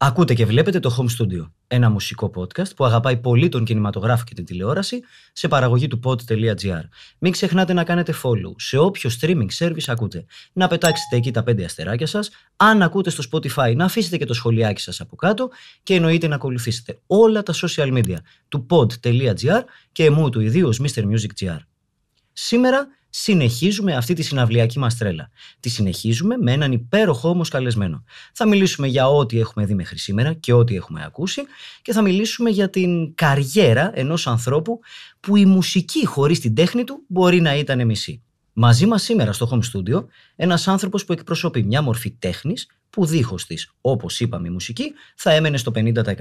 Ακούτε και βλέπετε το Home Studio, ένα μουσικό podcast που αγαπάει πολύ τον κινηματογράφο και την τηλεόραση σε παραγωγή του pod.gr. Μην ξεχνάτε να κάνετε follow σε όποιο streaming service ακούτε. Να πετάξετε εκεί τα πέντε αστεράκια σας, αν ακούτε στο Spotify να αφήσετε και το σχολιάκι σας από κάτω και εννοείται να ακολουθήσετε όλα τα social media του pod.gr και εμού του ιδίου Mr. Σήμερα συνεχίζουμε αυτή τη συναυλιακή μας τρέλα. Τη συνεχίζουμε με έναν υπέροχο όμως καλεσμένο. Θα μιλήσουμε για ό,τι έχουμε δει μέχρι σήμερα και ό,τι έχουμε ακούσει και θα μιλήσουμε για την καριέρα ενός ανθρώπου που η μουσική χωρίς την τέχνη του μπορεί να ήταν μισή. Μαζί μας σήμερα στο Home Studio ένας άνθρωπος που εκπροσωπεί μια μορφή τέχνης που δίχως της, όπως είπαμε η μουσική, θα έμενε στο 50%.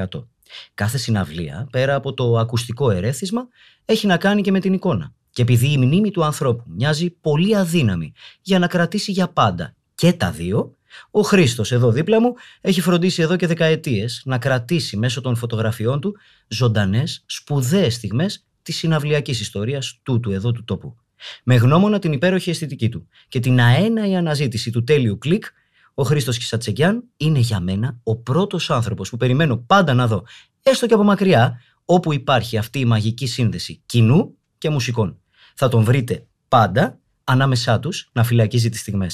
Κάθε συναυλία, πέρα από το ακουστικό ερέθισμα, έχει να κάνει και με την εικόνα. Και επειδή η μνήμη του ανθρώπου μοιάζει πολύ αδύναμη για να κρατήσει για πάντα και τα δύο, ο Χρήστος, εδώ δίπλα μου, έχει φροντίσει εδώ και δεκαετίες να κρατήσει μέσω των φωτογραφιών του ζωντανές, σπουδαίες στιγμές της συναυλιακής ιστορίας τούτου εδώ του τόπου. Με γνώμονα την υπέροχη αισθητική του και την αέναη αναζήτηση του τέλειου κλικ, ο Χρήστος Κισατσεγκιάν είναι για μένα ο πρώτος άνθρωπος που περιμένω πάντα να δω, έστω και από μακριά, όπου υπάρχει αυτή η μαγική σύνδεση κοινού και μουσικών θα τον βρείτε πάντα ανάμεσά τους να φυλακίζει τις στιγμές.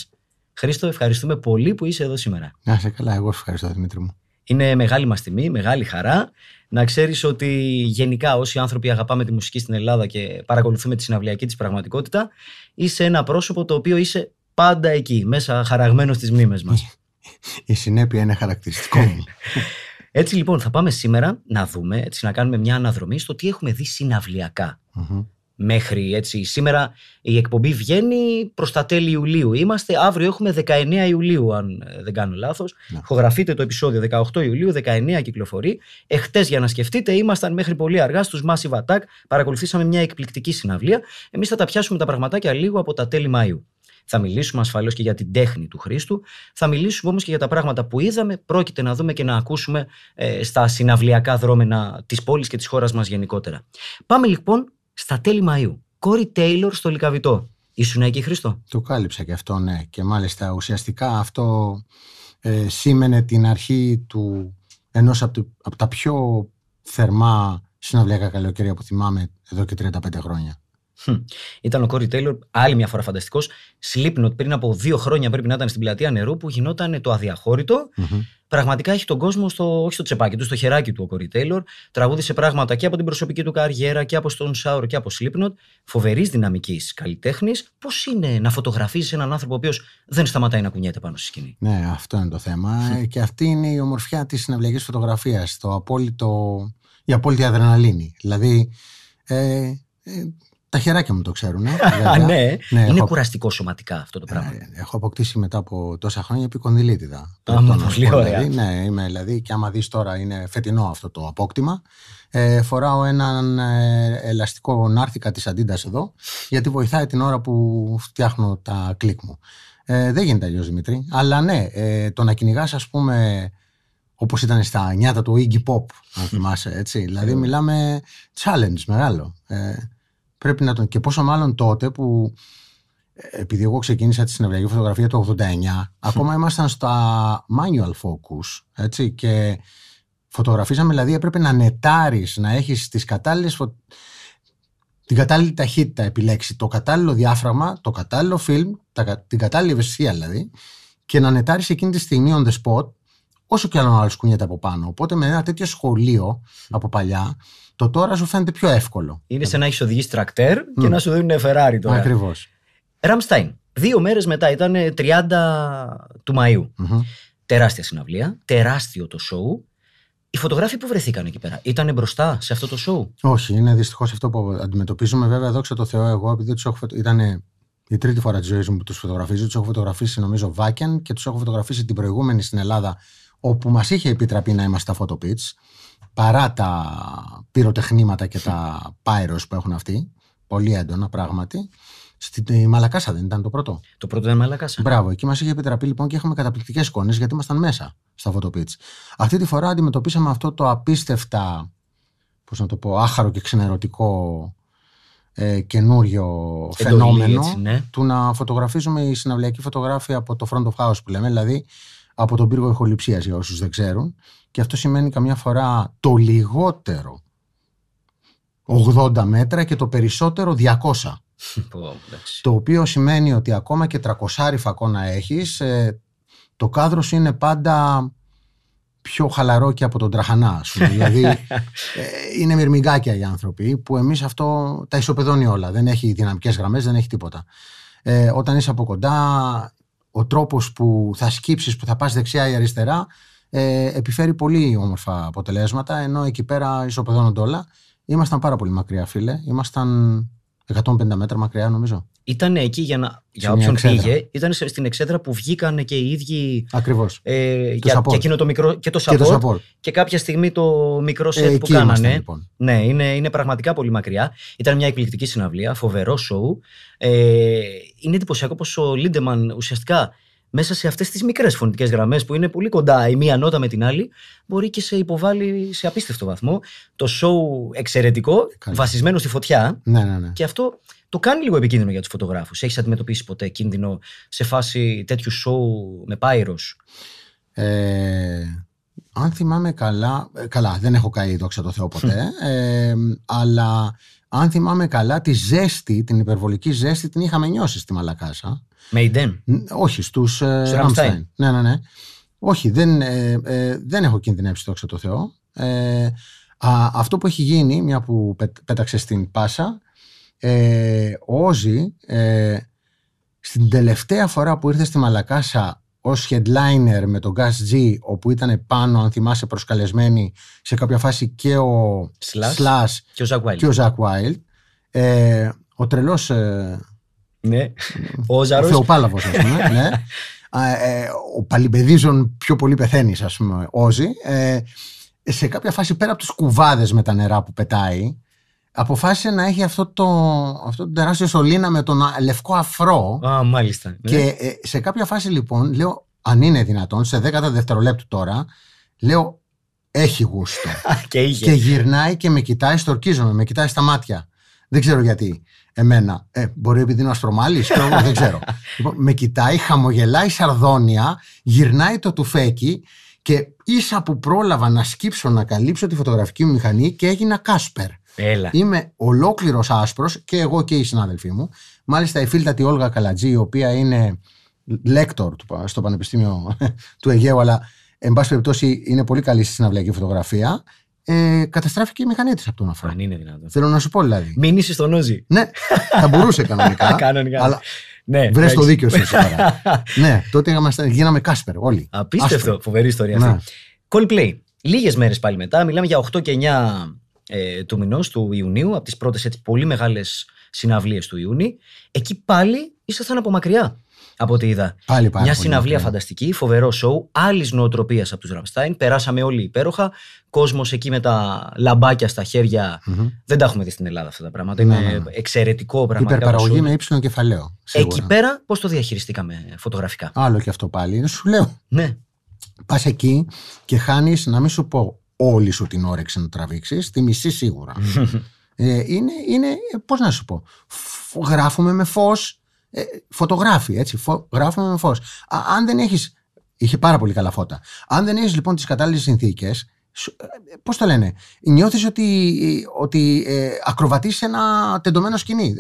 Χρήστο, ευχαριστούμε πολύ που είσαι εδώ σήμερα. Να είσαι καλά, εγώ ευχαριστώ Δημήτρη μου. Είναι μεγάλη μας τιμή, μεγάλη χαρά. Να ξέρεις ότι γενικά όσοι άνθρωποι αγαπάμε τη μουσική στην Ελλάδα και παρακολουθούμε τη συναυλιακή της πραγματικότητα, είσαι ένα πρόσωπο το οποίο είσαι πάντα εκεί, μέσα χαραγμένος στις μνήμες μας. Η συνέπεια είναι χαρακτηριστικό Έτσι λοιπόν θα πάμε σήμερα να δούμε, έτσι να κάνουμε μια αναδρομή στο τι έχουμε δει συναυλιακα μέχρι έτσι σήμερα. Η εκπομπή βγαίνει προς τα τέλη Ιουλίου. Είμαστε, αύριο έχουμε 19 Ιουλίου αν ε, δεν κάνω λάθος. Ναι. Χογραφείτε το επεισόδιο 18 Ιουλίου, 19 κυκλοφορεί. εχθές για να σκεφτείτε ήμασταν μέχρι πολύ αργά στους Massive Attack. Παρακολουθήσαμε μια εκπληκτική συναυλία. Εμείς θα τα πιάσουμε τα πραγματάκια λίγο από τα τέλη Μαΐου. Θα μιλήσουμε ασφαλώς και για την τέχνη του Χρήστου. Θα μιλήσουμε όμως και για τα πράγματα που είδαμε. Πρόκειται να δούμε και να ακούσουμε ε, στα συναυλιακά δρόμενα της πόλης και της χώρας μας γενικότερα. Πάμε λοιπόν στα τέλη Μαΐου. Κόρη Τέιλορ στο Λικαβητό Ήσουν εκεί, Χρήστο. Το κάλυψα και αυτό, ναι. Και μάλιστα ουσιαστικά αυτό ε, σήμαινε την αρχή του ενός από, το, από τα πιο θερμά συναυλιακά καλοκαίρια που θυμάμαι εδώ και 35 χρόνια. Ήταν ο Κόρι Τέιλορ, άλλη μια φορά φανταστικός. Slipknot πριν από δύο χρόνια πρέπει να ήταν στην πλατεία νερού που γινόταν το αδιαχωρητο Πραγματικά έχει τον κόσμο στο, όχι στο τσεπάκι του, στο χεράκι του ο Κόρι Τέιλορ. Τραγούδισε πράγματα και από την προσωπική του καριέρα και από τον Sour και από Slipknot. Φοβερής δυναμικής καλλιτέχνης. Πώς είναι να φωτογραφίζεις έναν άνθρωπο ο οποίος δεν σταματάει να κουνιέται πάνω στη σκηνή. Ναι, αυτό είναι το θέμα. και αυτή είναι η ομορφιά της συναυλιακής φωτογραφίας. Το απόλυτο, η απόλυτη αδρεναλίνη. Δηλαδή. Ε, ε τα χεράκια μου το ξέρουν. Ε, ναι. ναι, είναι κουραστικό σωματικά αυτό το ε, πράγμα. έχω αποκτήσει μετά από τόσα χρόνια επικονδυλίτιδα. Πολύ ωραία. Δηλαδή, ναι, είμαι, δηλαδή, και άμα δεις τώρα είναι φετινό αυτό το απόκτημα. Ε, φοράω έναν ε, ελαστικό νάρθηκα της Αντίντας εδώ, γιατί βοηθάει την ώρα που φτιάχνω τα κλικ μου. δεν γίνεται αλλιώς, Δημήτρη. Αλλά ναι, το να κυνηγάς, ας πούμε, όπως ήταν στα νιάτα του Iggy Pop, αν θυμάσαι έτσι. δηλαδή, μιλάμε challenge μεγάλο πρέπει να τον. Και πόσο μάλλον τότε που. Ε, επειδή εγώ ξεκίνησα τη συνευριακή φωτογραφία το 89, ακόμα ήμασταν στα manual focus. Έτσι, και φωτογραφίζαμε, δηλαδή έπρεπε να νετάρεις, να έχεις τις κατάλληλες. Φω... Την κατάλληλη ταχύτητα επιλέξει, το κατάλληλο διάφραγμα, το κατάλληλο φιλμ, τα... την κατάλληλη ευαισθησία δηλαδή, και να νετάρεις εκείνη τη στιγμή on the spot, όσο κι άλλο άλλο κουνιέται από πάνω. Οπότε με ένα τέτοιο σχολείο από παλιά, το τώρα σου φαίνεται πιο εύκολο. Είναι σαν να έχεις οδηγήσει τρακτέρ και ναι. να σου δίνουν Ferrari τώρα. Ακριβώς. Ραμστάιν. Δύο μέρες μετά ήταν 30 του Μαου, Τεράστια συναυλία, τεράστιο το σοου. Οι φωτογράφοι που βρεθήκαν εκεί πέρα, ήταν μπροστά σε αυτό το σοου. Όχι, είναι δυστυχώς αυτό που αντιμετωπίζουμε. Βέβαια, δόξα τω Θεώ, εγώ επειδή τους έχω φωτο... ήταν η τρίτη φορά της ζωής μου που τους φωτογραφίζω, τους έχω φωτογραφίσει νομίζω Βάκεν και τους έχω φωτογραφίσει την προηγούμενη στην Ελλάδα, όπου μας είχε επιτραπεί να είμαστε στα photo παρά τα πυροτεχνήματα και τα πάιρος που έχουν αυτοί, πολύ έντονα πράγματι, στη Μαλακάσα δεν ήταν το πρώτο. Το πρώτο ήταν Μαλακάσα. Μπράβο, εκεί μας είχε επιτραπεί λοιπόν και είχαμε καταπληκτικές εικόνες γιατί ήμασταν μέσα στα φωτοπίτ. Αυτή τη φορά αντιμετωπίσαμε αυτό το απίστευτα, πώς να το πω, άχαρο και ξενερωτικό ε, καινούριο Εντολή, φαινόμενο έτσι, ναι. του να φωτογραφίζουμε η συναυλιακή φωτογράφη από το front of house που λέμε, δηλαδή από τον πύργο ηχοληψίας για όσους δεν ξέρουν και αυτό σημαίνει καμιά φορά το λιγότερο 80 μέτρα και το περισσότερο 200. το οποίο σημαίνει ότι ακόμα και 300 φακό να έχεις, ε, το κάδρος είναι πάντα πιο χαλαρό και από τον τραχανά. Σου. δηλαδή ε, είναι μυρμηγκάκια οι άνθρωποι που εμείς αυτό τα ισοπεδώνει όλα. Δεν έχει δυναμικές γραμμές, δεν έχει τίποτα. Ε, όταν είσαι από κοντά, ο τρόπος που θα σκύψεις, που θα πας δεξιά ή αριστερά, ε, επιφέρει πολύ όμορφα αποτελέσματα, ενώ εκεί πέρα ισοπεδώνονται όλα. Ήμασταν πάρα πολύ μακριά, φίλε. Ήμασταν 150 μέτρα μακριά, νομίζω. Ήταν εκεί για, να... για όποιον εξέδρα. πήγε. Ήταν στην εξέδρα που βγήκαν και οι ίδιοι. Ακριβώς. Ε, για... Και το μικρό. Και το σαπόρ. Και, κάποια στιγμή το μικρό σετ που κάνανε. Λοιπόν. Ναι, είναι, είναι πραγματικά πολύ μακριά. Ήταν μια εκπληκτική συναυλία, φοβερό σοου. Ε, είναι εντυπωσιακό πω ο Λίντεμαν ουσιαστικά μέσα σε αυτές τις μικρές φωνητικές γραμμές που είναι πολύ κοντά η μία νότα με την άλλη, μπορεί και σε υποβάλει σε απίστευτο βαθμό. Το σοου εξαιρετικό, Καλή. βασισμένο στη φωτιά. Ναι, ναι, ναι. Και αυτό το κάνει λίγο επικίνδυνο για τους φωτογράφους. Έχεις αντιμετωπίσει ποτέ κίνδυνο σε φάση τέτοιου σοου με πάειρο. Ε, αν θυμάμαι καλά, ε, καλά δεν έχω καεί δόξα τω Θεώ ποτέ, ε, αλλά αν θυμάμαι καλά τη ζέστη, την υπερβολική ζέστη την είχαμε νιώσει στη Μαλακάσα Μέιντεν. Όχι, στους Ραμστάιν. Ε, ναι, ναι, ναι. Όχι, δεν, ε, ε, δεν έχω κινδυνεύσει, δόξα τω Θεώ. Ε, αυτό που έχει γίνει, μια που πέταξε στην Πάσα, ε, ο Όζη, ε, στην τελευταία φορά που ήρθε στη Μαλακάσα ως headliner με τον Gas G, όπου ήταν πάνω, αν θυμάσαι, προσκαλεσμένοι σε κάποια φάση και ο Slash, και ο Ζακ Wild. ο, Ε, ο τρελός ε, ναι. Ο Ζαρός... Ο Θεοπάλαβος, ας πούμε. ναι. Ε, ο Παλιμπεδίζων πιο πολύ πεθαίνει, ας πούμε, Όζη. Ε, σε κάποια φάση, πέρα από τους κουβάδες με τα νερά που πετάει, αποφάσισε να έχει αυτό το, αυτό το τεράστιο σωλήνα με τον λευκό αφρό. Α, μάλιστα. Ναι. Και ε, σε κάποια φάση, λοιπόν, λέω, αν είναι δυνατόν, σε 10 δευτερολέπτου τώρα, λέω, έχει γούστο. και, και γυρνάει και με κοιτάει, στορκίζομαι, με κοιτάει στα μάτια. Δεν ξέρω γιατί εμένα. Ε, μπορεί επειδή είναι ο δεν ξέρω. Λοιπόν, με κοιτάει, χαμογελάει σαρδόνια, γυρνάει το τουφέκι και ίσα που πρόλαβα να σκύψω να καλύψω τη φωτογραφική μου μηχανή και έγινα Κάσπερ. Έλα. Είμαι ολόκληρος άσπρος και εγώ και οι συνάδελφοί μου. Μάλιστα η φίλτα τη Όλγα Καλατζή, η οποία είναι λέκτορ στο Πανεπιστήμιο του Αιγαίου, αλλά εν πάση περιπτώσει είναι πολύ καλή στη συναυλιακή φωτογραφία ε, καταστράφηκε η μηχανή της από τον αφρό. Αν είναι δυνατόν. Θέλω να σου πω δηλαδή. Μην είσαι στον Όζη. Ναι, θα μπορούσε κανονικά. κανονικά. Αλλά ναι, Βρες το δίκιο σου. ναι, τότε γίναμε Κάσπερ όλοι. Απίστευτο, Άσπερ. φοβερή ιστορία αυτή. Ναι. Λίγες μέρες πάλι μετά, μιλάμε για 8 και 9 ε, του μηνός του Ιουνίου, από τις πρώτες πολύ μεγάλες συναυλίες του Ιούνιου. Εκεί πάλι ήσασταν από μακριά από ό,τι είδα. Πάλι Μια πολύ συναυλία φανταστική, φοβερό σοου, άλλης νοοτροπίας από τους Ραμστάιν. Περάσαμε όλοι υπέροχα. Κόσμος εκεί με τα λαμπάκια στα χερια Δεν τα έχουμε δει στην Ελλάδα αυτά τα πράγματα. είναι ναι. ναι, ναι. εξαιρετικό πραγματικά. Υπερπαραγωγή με ύψο κεφαλαίο. Εκεί πέρα πώς το διαχειριστήκαμε φωτογραφικά. Άλλο και αυτό πάλι. Σου λέω. Ναι. Πας εκεί και χάνεις, να μην σου πω όλη σου την όρεξη να τραβήξεις, τη μισή σίγουρα. Ε, είναι, είναι, πώς να σου πω, γράφουμε με φως, ε, έτσι, γράφουμε με φως. αν δεν έχεις, είχε πάρα πολύ καλά φώτα, αν δεν έχεις λοιπόν τις κατάλληλες συνθήκες, ε, πώς το λένε, νιώθεις ότι, ότι ε, ε ένα τεντωμένο σκηνή.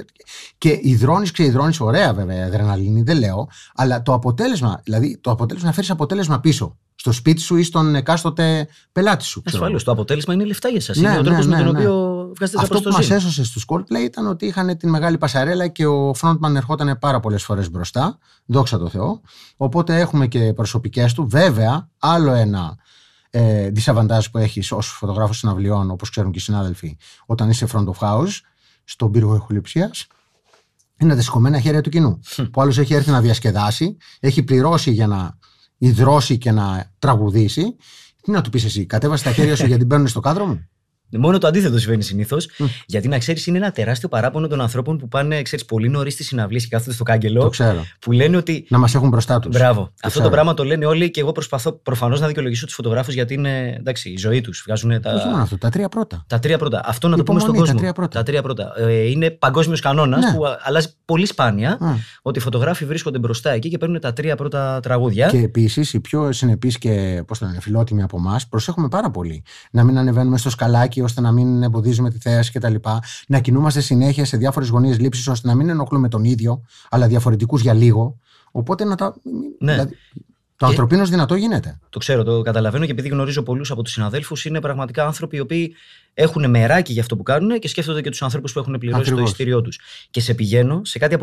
Και υδρώνεις, υδρώνει, ωραία βέβαια, αδρεναλίνη, δεν λέω, αλλά το αποτέλεσμα, δηλαδή το αποτέλεσμα, να φέρεις αποτέλεσμα πίσω στο σπίτι σου ή στον εκάστοτε πελάτη σου. Ασφαλώ. Το αποτέλεσμα είναι λεφτά για εσά. Ναι, είναι ο τρόπο ναι, με ναι, τον ναι. οποίο βγάζετε τα Αυτό που μας έσωσε στους Coldplay ήταν ότι είχαν την μεγάλη πασαρέλα και ο frontman ερχόταν πάρα πολλές φορές μπροστά. Δόξα τω Θεώ. Οπότε έχουμε και προσωπικές του. Βέβαια, άλλο ένα ε, disadvantage που έχεις ως φωτογράφος συναυλιών, όπως ξέρουν και οι συνάδελφοι, όταν είσαι front of house, στον πύργο ηχοληψίας, είναι τα σηκωμένα χέρια του κοινού. που άλλος έχει έρθει να διασκεδάσει, έχει πληρώσει για να ιδρώσει και να τραγουδήσει, τι να του πεις εσύ, κατέβασε τα χέρια σου γιατί μπαίνουν στο κάδρο μου. Μόνο το αντίθετο συμβαίνει συνήθως. Mm. Γιατί να ξέρεις, είναι ένα τεράστιο παράπονο των ανθρώπων που πάνε, ξέρεις, πολύ νωρίς στις συναυλίες και κάθονται στο κάγκελο. Το ξέρω. Που λένε ότι. Να μας έχουν μπροστά τους. Μπράβο. Το Αυτό ξέρω. το πράγμα το λένε όλοι και εγώ προσπαθώ προφανώς να δικαιολογήσω τους φωτογράφους γιατί είναι εντάξει, η ζωή τους. Βγάζουν τα. Όχι μόνο αυτό, τα τρία πρώτα. Τα τρία πρώτα. Αυτό να το πούμε στον κόσμο. Τα τρία πρώτα. Ε, είναι παγκόσμιος κανόνας ναι. που αλλάζει πολύ σπάνια ναι. ότι οι φωτογράφοι βρίσκονται μπροστά εκεί και παίρνουν τα τρία πρώτα τραγούδια. Και επίσης οι πιο συνεπείς και φιλότιμοι από εμάς προσέχουμε πάρα πολύ να μην ανεβαίνουμε στο σκαλάκι ώστε να μην εμποδίζουμε τη θέαση λοιπά Να κινούμαστε συνέχεια σε διάφορες γωνίες λήψης ώστε να μην ενοχλούμε τον ίδιο, αλλά διαφορετικούς για λίγο. Οπότε να τα. Ναι. Δηλαδή, το ανθρωπίνος δυνατό γίνεται. Το ξέρω, το καταλαβαίνω και επειδή γνωρίζω πολλούς από τους συναδέλφους, είναι πραγματικά άνθρωποι οι οποίοι έχουν μεράκι για αυτό που κάνουν και σκέφτονται και τους ανθρώπους που έχουν πληρώσει Ακριβώς. το ειστήριό τους. Και σε πηγαίνω σε κάτι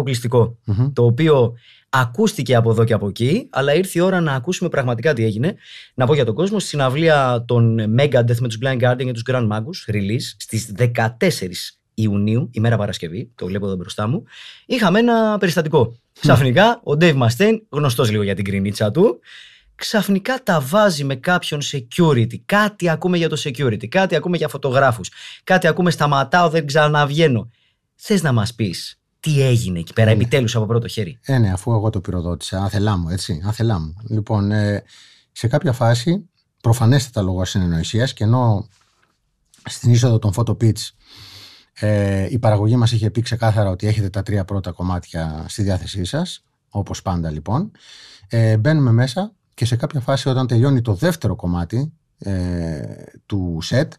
το οποίο ακούστηκε από εδώ και από εκεί, αλλά ήρθε η ώρα να ακούσουμε πραγματικά τι έγινε. Να πω για τον κόσμο, στην αυλία των Megadeth με τους Blind Guardian και τους Grand Magus, release στις 14 Ιουνίου, ημέρα Παρασκευή, το βλέπω εδώ μπροστά μου, είχαμε ένα περιστατικό. Ξαφνικά ο Dave Mustaine, γνωστός λίγο για την κρίνιτσα του, ξαφνικά τα βάζει με κάποιον security. Κάτι ακούμε για το security, κάτι ακούμε για φωτογράφους, κάτι ακούμε σταματάω, δεν ξαναβγαίνω. Θες να μας πεις, τι έγινε εκεί πέρα, ναι. επιτέλους από πρώτο χέρι. Ε, ναι, αφού εγώ το πυροδότησα, άθελά μου, έτσι, άθελά μου. Λοιπόν, ε, σε κάποια φάση, προφανέστατα λόγω ασυνεννοησίας και ενώ στην είσοδο των photo pitch ε, η παραγωγή μας είχε πει ξεκάθαρα ότι έχετε τα τρία πρώτα κομμάτια στη διάθεσή σας, όπως πάντα λοιπόν, ε, μπαίνουμε μέσα και σε κάποια φάση όταν τελειώνει το δεύτερο κομμάτι ε, του σετ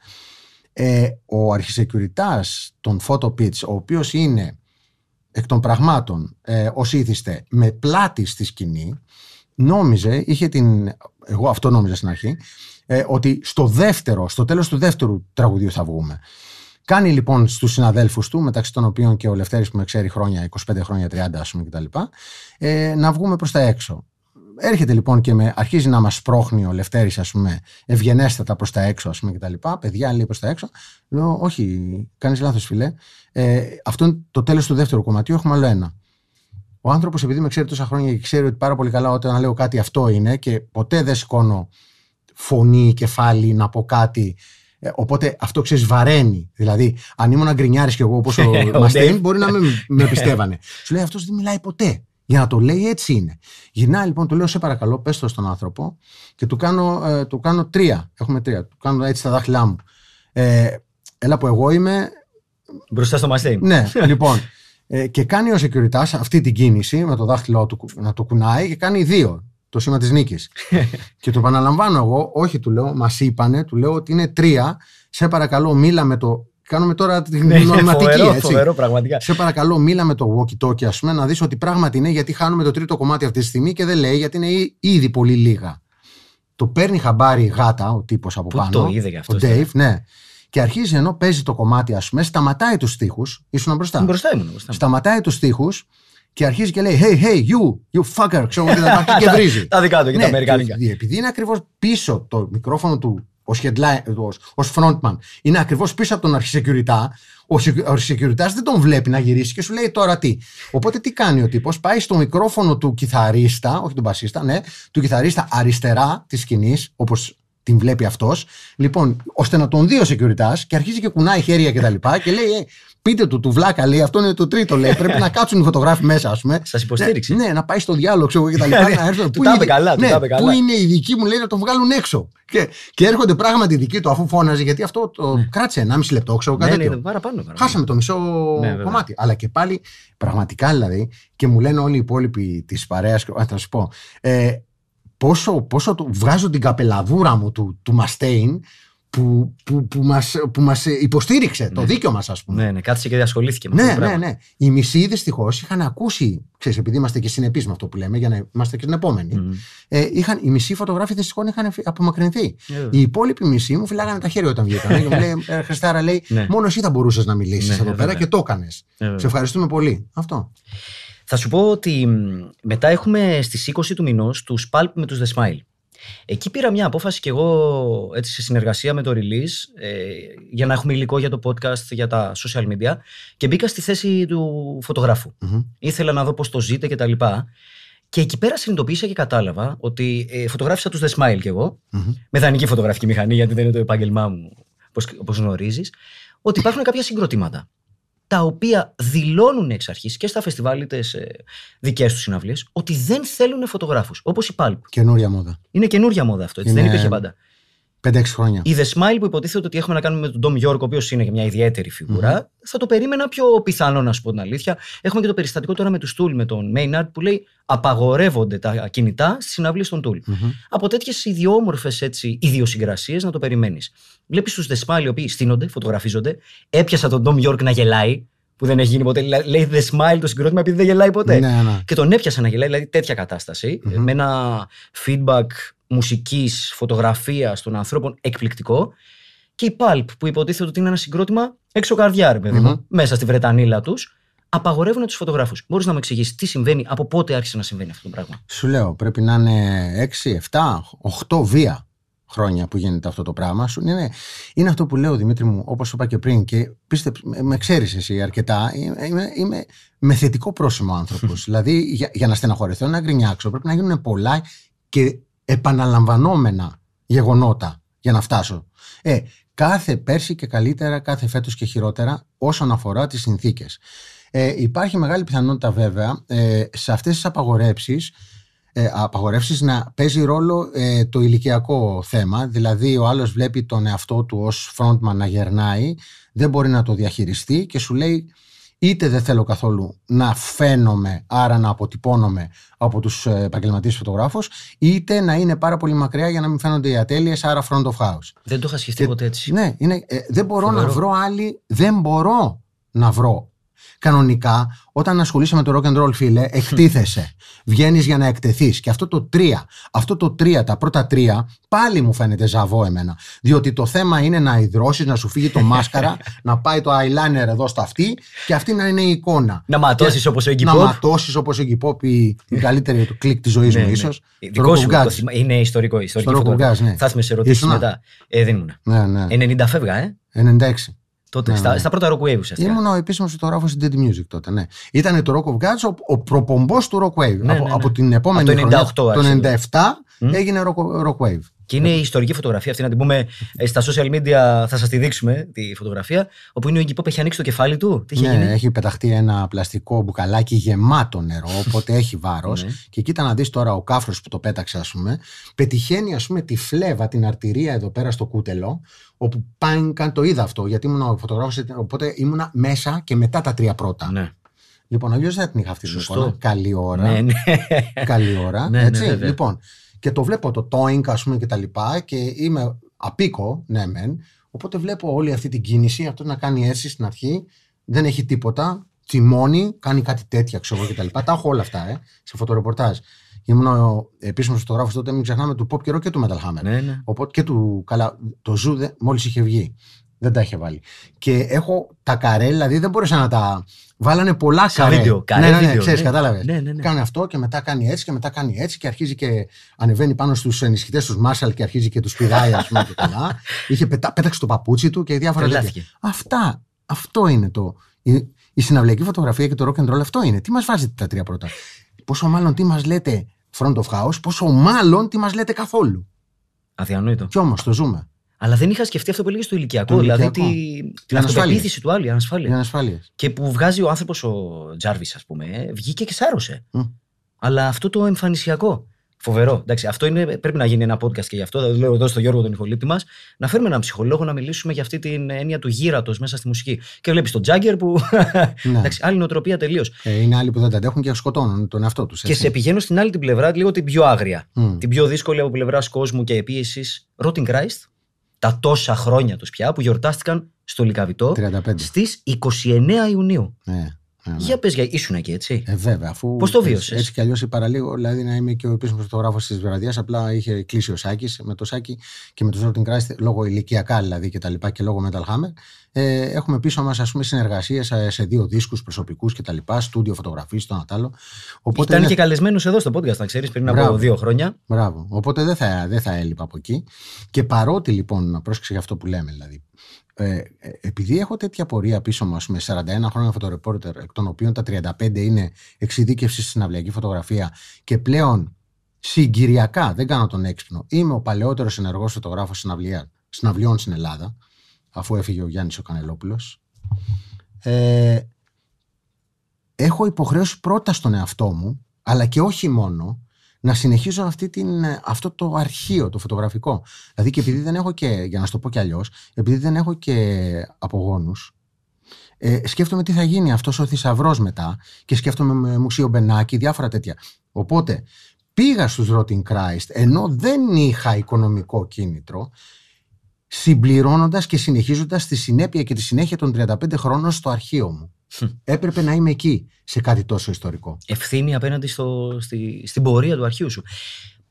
ε, ο αρχισεκουριτάς των photo pitch ο οποίος είναι εκ των πραγμάτων ε, ως ήθιστε με πλάτη στη σκηνή νόμιζε, είχε την εγώ αυτό νόμιζα στην αρχή ε, ότι στο δεύτερο, στο τέλος του δεύτερου τραγουδίου θα βγούμε Κάνει λοιπόν στους συναδέλφους του, μεταξύ των οποίων και ο Λευτέρης που με ξέρει χρόνια, 25 χρόνια, 30 ας πούμε κτλ., ε, να βγούμε προς τα έξω. Έρχεται λοιπόν και με, αρχίζει να μας πρόχνει ο Λευτέρης, ας πούμε, ευγενέστατα προς τα έξω, ας πούμε, κτλ. Παιδιά λέει προς τα έξω. Λέω, Όχι, κάνεις λάθος, φιλέ. Ε, αυτό είναι το τέλος του δεύτερου κομματιού, έχουμε άλλο ένα. Ο άνθρωπος, επειδή με ξέρει τόσα χρόνια και ξέρει ότι πάρα πολύ καλά όταν λέω κάτι αυτό είναι και ποτέ δεν σηκώνω φωνή, κεφάλι να πω κάτι. Ε, οπότε αυτό ξέρεις, βαραίνει. Δηλαδή, αν ήμουν αγκρινιάρη κι εγώ όπως ο Μαστέιν, μπορεί να με, με πιστεύανε. Σου λέει αυτός δεν μιλάει ποτέ. Για να το λέει έτσι είναι. Γυρνά λοιπόν, του λέω σε παρακαλώ, πες το στον άνθρωπο και του κάνω, ε, του κάνω τρία. Έχουμε τρία. Του κάνω έτσι τα δάχτυλά μου. Ε, έλα που εγώ είμαι. Μπροστά στο μαστέι. Ναι, λοιπόν. Ε, και κάνει ο Securitas αυτή την κίνηση με το δάχτυλό του να το κουνάει και κάνει δύο. Το σήμα της νίκης. και το επαναλαμβάνω εγώ, όχι του λέω, μας είπανε, του λέω ότι είναι τρία. Σε παρακαλώ, μίλα με το Κάνουμε τώρα την ναι, νοηματική. έτσι. φοβερό, πραγματικά. Σε παρακαλώ, μίλα με το walkie-talkie, ας πούμε, να δεις ότι πράγματι είναι γιατί χάνουμε το τρίτο κομμάτι αυτή τη στιγμή και δεν λέει γιατί είναι ήδη πολύ λίγα. Το παίρνει χαμπάρι γάτα ο τύπος από Πού πάνω. Το είδε γι' αυτό. Ο Dave, ε? ναι. Και αρχίζει ενώ παίζει το κομμάτι, ας πούμε, σταματάει τους τοίχου. Ήσουν μπροστά. Μπροστά ήμουν. Μπροστά. Σταματάει τους τοίχου και αρχίζει και λέει Hey, hey, you, you fucker. Ξέρω υπάρχει και βρίζει. τα δικά του και τα ναι, αμερικάνικα. Επειδή είναι ακριβώς πίσω το μικρόφωνο του ως, headline, ως, ως frontman είναι ακριβώς πίσω από τον αρχισεκιουριτά ο αρχισεκιουριτάς δεν τον βλέπει να γυρίσει και σου λέει τώρα τι οπότε τι κάνει ο τύπος πάει στο μικρόφωνο του κιθαρίστα όχι του μπασίστα ναι του κιθαρίστα αριστερά της σκηνής, όπως την βλέπει αυτός λοιπόν ώστε να τον δει ο securitas και αρχίζει και κουνάει χέρια και τα λοιπά και λέει «Ε, Πείτε του, του βλάκα λέει, αυτό είναι το τρίτο λέει. Πρέπει να κάτσουν οι φωτογράφοι μέσα, ας πούμε. Σας υποστήριξε. Ναι, ναι, να πάει στο διάλογο, ξέρω και τα λοιπά. Ναι, να ναι. έρθω, τα είναι, καλά, ναι, καλά. πού είναι οι δικοί μου, λέει, να τον βγάλουν έξω. Και, και έρχονται πράγματι δικοί του αφού φώναζε, γιατί αυτό το κράτησε 1,5 λεπτό, ξέρω κάτι. Ναι, ναι, παραπάνω, παραπάνω. Χάσαμε το μισό κομμάτι. Αλλά και πάλι πραγματικά δηλαδή, και μου λένε όλοι οι υπόλοιποι της παρέας, θα σου πω, ε, πόσο, πόσο το, βγάζω την καπελαδούρα μου του, του Μαστέιν που, που, που μας, που μας υποστήριξε το ναι. δίκιο μας ας πούμε. Ναι, ναι, κάτσε και διασχολήθηκε με ναι, αυτό ναι, ναι. Οι μισοί δυστυχώς είχαν ακούσει, ξέρεις επειδή είμαστε και συνεπείς με αυτό που λέμε για να είμαστε και την επόμενη, mm. ε, είχαν, οι μισοί φωτογράφοι δυστυχώς είχαν απομακρυνθεί. Yeah. Ε, οι υπόλοιποι μισοί μου φυλάγανε τα χέρια όταν βγήκαν. και μου λέει, «Ε, Χριστάρα λέει, ναι. μόνο εσύ θα μπορούσες να μιλήσεις ναι, εδώ πέρα και το έκανες. Ε, Σε ευχαριστούμε πολύ. Αυτό. Θα σου πω ότι μετά έχουμε στις 20 του μηνός τους Pulp με τους The Smile. Εκεί πήρα μια απόφαση κι εγώ έτσι, σε συνεργασία με το Release ε, για να έχουμε υλικό για το podcast, για τα social media και μπήκα στη θέση του φωτογραφου Ήθελα να δω πώς το ζείτε και τα λοιπά. Και εκεί πέρα συνειδητοποίησα και κατάλαβα ότι ε, φωτογράφησα τους The Smile κι εγω με δανεική φωτογραφική μηχανή γιατί δεν είναι το επάγγελμά μου όπως, όπως γνωρίζεις, ότι υπάρχουν κάποια συγκροτήματα τα οποία δηλώνουν εξ αρχής και στα φεστιβάλ είτε σε δικές τους συναυλίες ότι δεν θέλουν φωτογράφους. Όπως η Πάλπ. Καινούρια μόδα. Είναι καινούρια μόδα αυτό. Έτσι, Είναι... Δεν υπήρχε πάντα. 5-6 χρόνια. Η The Smile που υποτίθεται ότι έχουμε να κάνουμε με τον Ντόμ Γιώργο, ο οποίος είναι και μια ιδιαίτερη θα το περίμενα πιο πιθανό να σου πω την αλήθεια. Έχουμε και το περιστατικό τώρα με τους Τούλ, με τον Μέιναρτ, που λέει απαγορεύονται τα κινητά στις συναυλίες των Τούλ. Mm-hmm. Από τέτοιες ιδιόμορφες ιδιοσυγκρασίες να το περιμένεις. Βλέπεις τους The Smile οι οποίοι στείνονται, φωτογραφίζονται. Έπιασα τον Ντόμ Γιώργο να γελάει που δεν έχει γίνει ποτέ. Λέει The Smile το συγκρότημα επειδή δεν γελάει ποτέ. Ναι, ναι. Και τον έπιασε να γελάει, δηλαδή τέτοια με ένα feedback μουσικής, φωτογραφίας των ανθρώπων εκπληκτικό. Και η Pulp που υποτίθεται ότι είναι ένα συγκρότημα έξω καρδιά, ρε μέσα στη Βρετανίλα τους, απαγορεύουν τους φωτογράφους. Μπορείς να μου εξηγήσεις τι συμβαίνει, από πότε άρχισε να συμβαίνει αυτό το πράγμα. Σου λέω, πρέπει να είναι 6, 7, 8 βία χρόνια που γίνεται αυτό το πράγμα. ναι, είναι αυτό που λέω, Δημήτρη μου, όπως είπα και πριν, και με ξέρεις εσύ αρκετά. Είμαι, είμαι με θετικό πρόσημο άνθρωπος. δηλαδή, για, για να στεναχωρηθώ, να γκρινιάξω, πρέπει να γίνουν πολλά και επαναλαμβανόμενα γεγονότα για να φτάσω. Ε, κάθε πέρσι και καλύτερα, κάθε φέτος και χειρότερα όσον αφορά τις συνθήκες. Ε, υπάρχει μεγάλη πιθανότητα βέβαια ε, σε αυτές τις απαγορεύσεις ε, να παίζει ρόλο ε, το ηλικιακό θέμα δηλαδή ο άλλος βλέπει τον εαυτό του ως frontman να γερνάει δεν μπορεί να το διαχειριστεί και σου λέει είτε δεν θέλω καθόλου να φαίνομαι άρα να αποτυπώνομαι από τους ε, επαγγελματίες φωτογράφους, είτε να είναι πάρα πολύ μακριά για να μην φαίνονται οι ατέλειες, άρα front of house δεν το είχα σκεφτεί ποτέ έτσι ναι, ε, δεν μπορώ να βρω άλλη δεν μπορώ να βρω Κανονικά, όταν ασχολείσαι με το rock and roll, φίλε, εκτίθεσαι. Βγαίνεις για να εκτεθείς. Και αυτό το τρία, αυτό το τρία, τα πρώτα τρία, πάλι μου φαίνεται ζαβό εμένα. Διότι το θέμα είναι να υδρώσεις, να σου φύγει το μάσκαρα, να πάει το eyeliner εδώ στα αυτή και αυτή να είναι η εικόνα. Να ματώσεις όπως ο Iggy Να ματώσεις όπως ο Iggy η, η καλύτερη του κλικ της ζωής μου, ναι, ναι. ίσως. Δικό είναι ιστορικό. ιστορικό ναι. Θα σε ρωτήσει μετά. Ε, δεν ήμουν. 90 φεύγα, ε. Τότε, ναι, στα, ναι. στα, πρώτα Rock Wave ουσιαστικά. Ήμουν ο επίσημος φωτογράφος στην Dead Music τότε. Ναι. Ήταν το Rock of Gods, ο, ο προπομπό του Rock Wave. Ναι, από, ναι, από, ναι. την επόμενη από το 98, χρονιά, το 97, mm. έγινε rock, rock Wave. Και είναι η ιστορική φωτογραφία αυτή, να την πούμε ε, στα social media, θα σας τη δείξουμε τη φωτογραφία. Όπου είναι ο Ιγκυπόπ, έχει ανοίξει το κεφάλι του. Τι ναι, έχει πεταχτεί ένα πλαστικό μπουκαλάκι γεμάτο νερό, οπότε έχει βάρος. Ναι. και κοίτα να δεις τώρα ο κάφρος που το πέταξε, ας πούμε, πετυχαίνει ας πούμε, τη φλέβα, την αρτηρία εδώ πέρα στο κούτελο, όπου πάνε, καν το είδα αυτό, γιατί ήμουν φωτογράφος, οπότε ήμουν μέσα και μετά τα τρία πρώτα. Ναι. Λοιπόν, αλλιώς δεν την είχα αυτή την Καλή ώρα. Ναι, ναι. Καλή ώρα. Ναι, ναι, έτσι. λοιπόν, και το βλέπω το τόινγκ, ας πούμε, και τα λοιπά. Και είμαι απίκο, ναι, μεν. Οπότε βλέπω όλη αυτή την κίνηση, αυτό να κάνει έτσι στην αρχή, δεν έχει τίποτα, τιμώνει, κάνει κάτι τέτοια, ξέρω εγώ κτλ. Τα, τα έχω όλα αυτά, ε, σε φωτορεπορτάζ. Ήμουν ο επίσημος φωτογράφος τότε, μην ξεχνάμε, του Pop καιρό και του Metal Hammer. Ναι, ναι. Οπότε και του. Καλά, το ζου μόλις είχε βγει. Δεν τα είχε βάλει. Και έχω τα καρέ, δηλαδή δεν μπορούσα να τα Βάλανε πολλά καρέ. Βίντεο, καρέ ναι, ναι, ναι, ναι. κατάλαβες. Ναι, ναι, ναι. Κάνει αυτό και μετά κάνει έτσι και μετά κάνει έτσι και αρχίζει και ανεβαίνει πάνω στους ενισχυτές του Μάρσαλ και αρχίζει και τους πηγάει ας πούμε και καλά. Είχε πετά, πέταξε το παπούτσι του και διάφορα τέτοια. Αυτά, αυτό είναι το... Η, η συναυλιακή φωτογραφία και το rock and roll αυτό είναι. Τι μας βάζετε τα τρία πρώτα. Πόσο μάλλον τι μας λέτε front of house, πόσο μάλλον τι μας λέτε καθόλου. Αδιανόητο. Κι όμως, το ζούμε. Αλλά δεν είχα σκεφτεί αυτό που έλεγες στο ηλικιακό. Το δηλαδή ηλικιακό. την αυτοπεποίθηση του άλλου, η ανασφάλεια. ανασφάλεια. Και που βγάζει ο άνθρωπος ο Τζάρβις, ας πούμε, βγήκε και σάρωσε. Mm. Αλλά αυτό το εμφανισιακό. Φοβερό. Εντάξει, αυτό είναι, πρέπει να γίνει ένα podcast και γι' αυτό. Δηλαδή, λέω εδώ στο Γιώργο τον Ιχολήπτη μας, να φέρουμε έναν ψυχολόγο να μιλήσουμε για αυτή την έννοια του γύρατος μέσα στη μουσική. Και βλέπεις τον Τζάγκερ που. Ναι. Εντάξει, άλλη νοοτροπία τελείως. Ε, είναι άλλοι που δεν τα αντέχουν και σκοτώνουν τον εαυτό τους. Και σε πηγαίνω στην άλλη την πλευρά, λίγο την πιο άγρια. Mm. Την πιο δύσκολη από πλευράς κόσμου και επίσης. Ρότιν Κράιστ, τα τόσα χρόνια τους πια που γιορτάστηκαν στο Λικαβιτό στι 29 Ιουνίου. Ναι. Ναι, ναι, Για πες, για... ήσουν εκεί, έτσι. Ε, βέβαια. Αφού... Πώς το βίωσες. Έτσι κι αλλιώς ή παραλίγο, δηλαδή να είμαι και ο επίσημος φωτογράφος της βραδιάς. Απλά είχε κλείσει ο Σάκης με το Σάκη και με του Ρότιν Κράιστ λόγω ηλικιακά δηλαδή και τα λοιπά και λόγω Metal Hammer. Ε, έχουμε πίσω μας συνεργασίες ε, σε δύο δίσκους προσωπικούς και τα λοιπά, στούντιο φωτογραφίε, το ένα άλλο. Οπότε Ήταν και καλεσμένος εδώ στο podcast, να ξέρεις, πριν από δύο χρόνια. Μπράβο. Οπότε δεν θα, δεν θα έλειπα από εκεί. Και παρότι λοιπόν, να πρόσεξε για αυτό που λέμε, δηλαδή ε, ε, επειδή έχω τέτοια πορεία πίσω μας με 41 χρόνια φωτορεπόρτερ, εκ των οποίων τα 35 είναι εξειδίκευση στην αυλιακή φωτογραφία και πλέον συγκυριακά, δεν κάνω τον έξυπνο, είμαι ο παλαιότερος ενεργός φωτογράφος στην συναυλιών στην Ελλάδα, αφού έφυγε ο Γιάννης ο Κανελόπουλος. Ε, έχω υποχρέωση πρώτα στον εαυτό μου, αλλά και όχι μόνο, να συνεχίζω αυτή την, αυτό το αρχείο, το φωτογραφικό. Δηλαδή και επειδή δεν έχω και, για να σου το πω κι αλλιώς, επειδή δεν έχω και απογόνους, ε, σκέφτομαι τι θα γίνει αυτός ο θησαυρός μετά και σκέφτομαι με μουσείο Μπενάκη, διάφορα τέτοια. Οπότε πήγα στους Rotting Christ ενώ δεν είχα οικονομικό κίνητρο συμπληρώνοντας και συνεχίζοντας τη συνέπεια και τη συνέχεια των 35 χρόνων στο αρχείο μου. Έπρεπε να είμαι εκεί σε κάτι τόσο ιστορικό. Ευθύνη απέναντι στο, στη, στην πορεία του αρχείου σου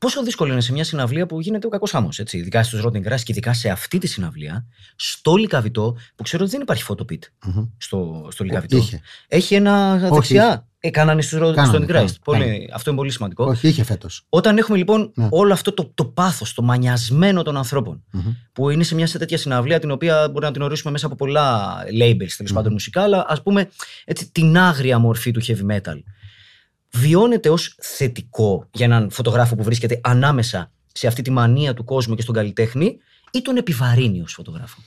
πόσο δύσκολο είναι σε μια συναυλία που γίνεται ο κακός χάμο. Ειδικά στους Ρότινγκ Grass και ειδικά σε αυτή τη συναυλία, στο λικαβιτό, που ξέρω ότι δεν υπάρχει φωτοπίτ mm-hmm. στο, στο λικαβιτό. Είχε. Έχει ένα δεξιά. έκαναν στου Ρότινγκ Grass. Αυτό είναι πολύ σημαντικό. Όχι, είχε φέτος. Όταν έχουμε λοιπόν ναι. όλο αυτό το, το πάθος, το μανιασμένο των ανθρωπων που είναι σε μια σε τέτοια συναυλία, την οποία μπορεί να την ορίσουμε μέσα από πολλά labels τέλος mm-hmm. πάντων μουσικά, αλλά ας πούμε έτσι, την άγρια μορφή του heavy metal βιώνεται ως θετικό για έναν φωτογράφο που βρίσκεται ανάμεσα σε αυτή τη μανία του κόσμου και στον καλλιτέχνη ή τον επιβαρύνει ως φωτογράφο.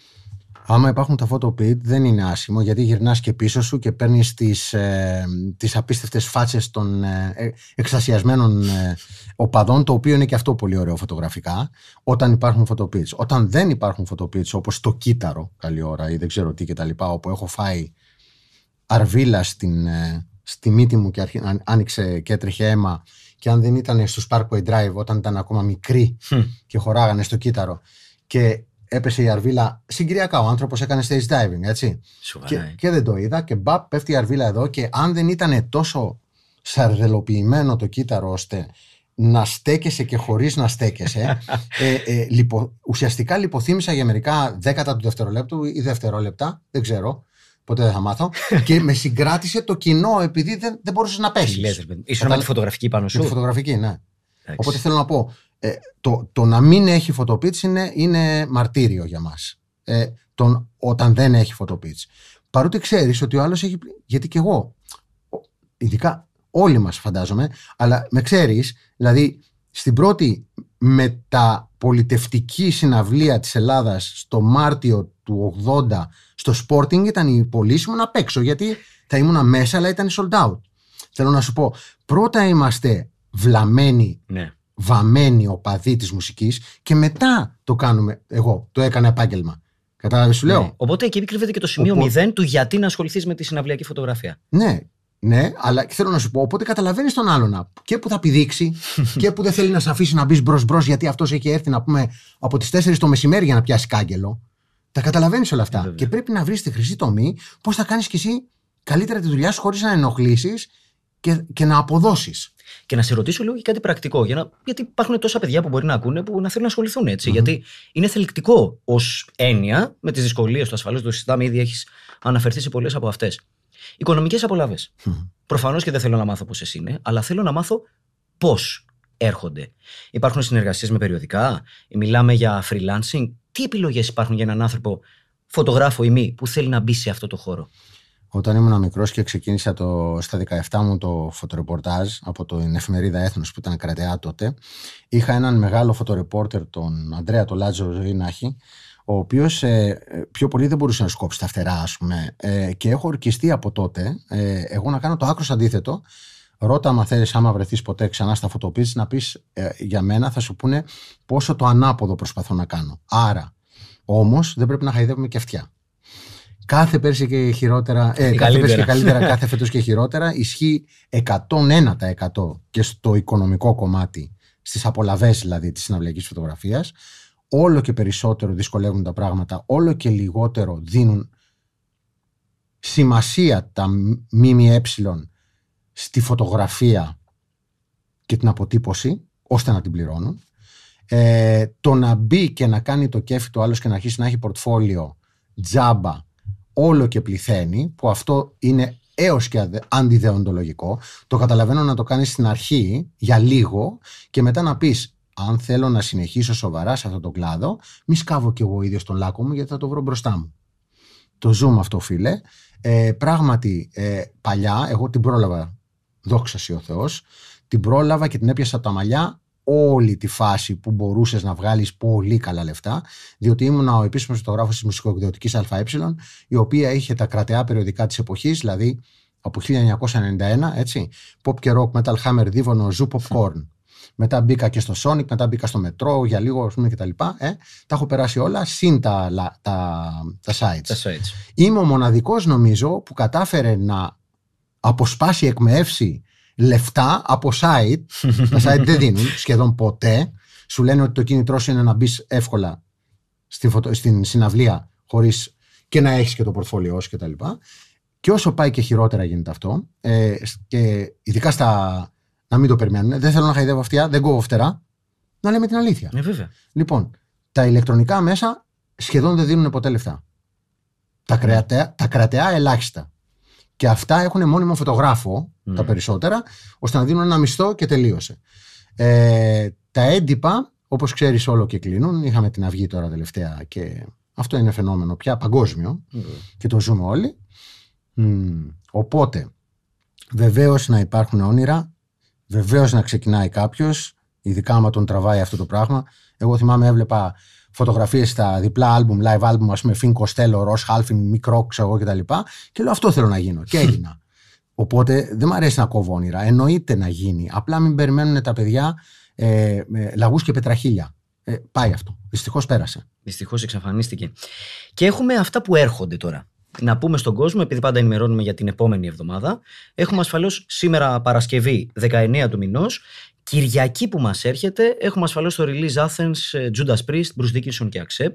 Άμα υπάρχουν τα φωτοπίτ δεν είναι άσχημο γιατί γυρνάς και πίσω σου και παίρνεις τις, ε, τις απίστευτες φάτσες των ε, εξασιασμένων ε, οπαδών το οποίο είναι και αυτό πολύ ωραίο φωτογραφικά όταν υπάρχουν photo Όταν δεν υπάρχουν photo όπως όπως το κύτταρο καλή ώρα ή δεν ξέρω τι κτλ όπου έχω φάει αρβίλα στην, ε, στη μύτη μου και άνοιξε και έτρεχε αίμα και αν δεν ήταν στο Sparkway Drive όταν ήταν ακόμα μικρή και χωράγανε στο κύτταρο και έπεσε η αρβίλα. Συγκυριακά ο άνθρωπος έκανε stage diving, έτσι. Ε. Και, δεν το είδα και μπαπ, πέφτει η αρβίλα εδώ. Και αν δεν ήταν τόσο σαρδελοποιημένο το κύτταρο, ώστε να στέκεσαι και χωρίς να στέκεσαι. ε, ε, ουσιαστικά λιποθύμησα για μερικά δέκατα του δευτερολέπτου ή δευτερόλεπτα, δεν ξέρω. Ποτέ δεν θα μάθω. και με συγκράτησε το κοινό επειδή δεν, δεν μπορούσε να πέσεις. Ήσουν με τη φωτογραφική πάνω σου. φωτογραφική, ναι. Οπότε θέλω να πω, ε, το, το να μην έχει φωτοπίτς είναι, είναι μαρτύριο για μας. Ε, τον, όταν δεν έχει φωτοπίτς. Παρότι ξέρεις ότι ο άλλος έχει... Γιατί και εγώ, ειδικά όλοι μας φαντάζομαι, αλλά με ξέρεις, δηλαδή στην πρώτη μεταπολιτευτική συναυλία της Ελλάδας στο Μάρτιο του 80 στο Sporting ήταν η πωλήση μου να παίξω γιατί θα ήμουν μέσα αλλά ήταν sold out. Θέλω να σου πω, πρώτα είμαστε βλαμμένοι, ναι. βαμμένοι οπαδοί της μουσικής και μετά το κάνουμε, εγώ το έκανα επάγγελμα. Κατάλαβες, σου λέω. Ναι. Οπότε εκεί κρύβεται και το σημείο Οπό... 0 του γιατί να ασχοληθείς με τη συναυλιακή φωτογραφία. Ναι, ναι, αλλά θέλω να σου πω, οπότε καταλαβαίνεις τον άλλον και που θα πηδήξει και που δεν θέλει να σε αφήσει να μπεις μπρος μπρος γιατί αυτός έχει έρθει να πούμε από τις 4 το μεσημέρι για να πιάσει κάγκελο. Τα καταλαβαίνεις όλα αυτά. Βέβαια. Και πρέπει να βρεις τη χρυσή τομή πώς θα κάνεις κι εσύ καλύτερα τη δουλειά σου χωρίς να ενοχλήσεις και, και να αποδώσεις. Και να σε ρωτήσω λίγο και κάτι πρακτικό. Για να, γιατί υπάρχουν τόσα παιδιά που μπορεί να ακούνε που να θέλουν να ασχοληθούν έτσι. Mm-hmm. Γιατί είναι θελκτικό ως έννοια με τις δυσκολίες του ασφαλού. Το συζητάμε ήδη, έχεις αναφερθεί σε πολλές από αυτές. Οικονομικές απολαυέ. Mm-hmm. Προφανώς και δεν θέλω να μάθω πώς είναι, αλλά θέλω να μάθω πώς έρχονται. Υπάρχουν συνεργασίες με περιοδικά, μιλάμε για freelancing τι επιλογές υπάρχουν για έναν άνθρωπο, φωτογράφο ή μη, που θέλει να μπει σε αυτό το χώρο. Όταν ήμουν μικρός και ξεκίνησα το, στα 17 μου το φωτορεπορτάζ από την εφημερίδα Έθνος που ήταν κρατεά τότε, είχα έναν μεγάλο φωτορεπόρτερ, τον Αντρέα τον Λάτζο Ρινάχη, ο οποίος ε, πιο πολύ δεν μπορούσε να σκόψει τα φτερά, ας πούμε. Ε, και έχω ορκιστεί από τότε ε, εγώ να κάνω το άκρος αντίθετο Ρώτα, αν θέλεις, άμα βρεθείς ποτέ ξανά στα φωτοποίηση, να πεις ε, για μένα, θα σου πούνε πόσο το ανάποδο προσπαθώ να κάνω. Άρα, όμως, δεν πρέπει να χαϊδεύουμε και αυτιά. Κάθε πέρσι και χειρότερα, ε, κάθε πέρσι και καλύτερα, κάθε φέτος και χειρότερα, ισχύει 101% και στο οικονομικό κομμάτι, στις απολαβές δηλαδή της συναυλιακής φωτογραφίας. Όλο και περισσότερο δυσκολεύουν τα πράγματα, όλο και λιγότερο δίνουν σημασία τα ΜΜΕ στη φωτογραφία και την αποτύπωση, ώστε να την πληρώνουν. Ε, το να μπει και να κάνει το κέφι του άλλος και να αρχίσει να έχει πορτφόλιο τζάμπα όλο και πληθαίνει, που αυτό είναι έως και αντιδεοντολογικό, το καταλαβαίνω να το κάνεις στην αρχή για λίγο και μετά να πεις αν θέλω να συνεχίσω σοβαρά σε αυτό το κλάδο, μη σκάβω κι εγώ ίδιος τον λάκκο μου γιατί θα το βρω μπροστά μου. Το zoom αυτό φίλε, ε, πράγματι ε, παλιά, εγώ την πρόλαβα δόξα ο Θεός, την πρόλαβα και την έπιασα τα μαλλιά όλη τη φάση που μπορούσες να βγάλεις πολύ καλά λεφτά, διότι ήμουνα ο επίσημος φωτογράφος της μουσικοεκδοτικής ΑΕ, η οποία είχε τα κρατεά περιοδικά της εποχής, δηλαδή από 1991, έτσι, pop και rock, metal hammer, δίβονο, zoo, popcorn. Μετά μπήκα και στο Sonic, μετά μπήκα στο Μετρό για λίγο, ας πούμε, κτλ. τα Ε, τα έχω περάσει όλα, συν τα, τα, τα, τα sites. Είμαι ο μοναδικός νομίζω, που κατάφερε να αποσπάσει, εκμεύσει λεφτά από site. τα site δεν δίνουν σχεδόν ποτέ. Σου λένε ότι το κίνητρό σου είναι να μπεις εύκολα στην, φωτο, στην συναυλία χωρίς και να έχεις και το πορτφόλιό σου κτλ. Και, και όσο πάει και χειρότερα γίνεται αυτό, ε, και ειδικά στα. να μην το περιμένουν, δεν θέλω να χαϊδεύω αυτιά, δεν κόβω φτερά. Να λέμε την αλήθεια. Ε, Λοιπόν, τα ηλεκτρονικά μέσα σχεδόν δεν δίνουν ποτέ λεφτά. Τα ναι. κρατεά, τα κρατεά ελάχιστα. Και αυτά έχουν μόνιμο φωτογράφο τα ναι. περισσότερα, ώστε να δίνουν ένα μισθό και τελείωσε. Ε, τα έντυπα, όπως ξέρεις όλο και κλείνουν, είχαμε την αυγή τώρα τελευταία και αυτό είναι φαινόμενο πια παγκόσμιο ναι. και το ζούμε όλοι. Οπότε, βεβαίως να υπάρχουν όνειρα, βεβαίως να ξεκινάει κάποιος, ειδικά άμα τον τραβάει αυτό το πράγμα. Εγώ θυμάμαι έβλεπα φωτογραφίες στα διπλά album, live album, ας πούμε, Φιν Κοστέλο, Ρο Χάλφιν, μικρό, ξέρω εγώ κτλ. Και, και λέω αυτό θέλω να γίνω. Και έγινα. Οπότε δεν μου αρέσει να κόβω όνειρα. Εννοείται να γίνει. Απλά μην περιμένουν τα παιδιά ε, λαγούς και πετραχίλια. Ε, πάει αυτό. Δυστυχώς πέρασε. Δυστυχώς εξαφανίστηκε. Και έχουμε αυτά που έρχονται τώρα. Να πούμε στον κόσμο, επειδή πάντα ενημερώνουμε για την επόμενη εβδομάδα, έχουμε ασφαλώς σήμερα Παρασκευή 19 του μηνός Κυριακή που μας έρχεται έχουμε ασφαλώς το release Athens, ε, Judas Priest, Bruce Dickinson και Accept.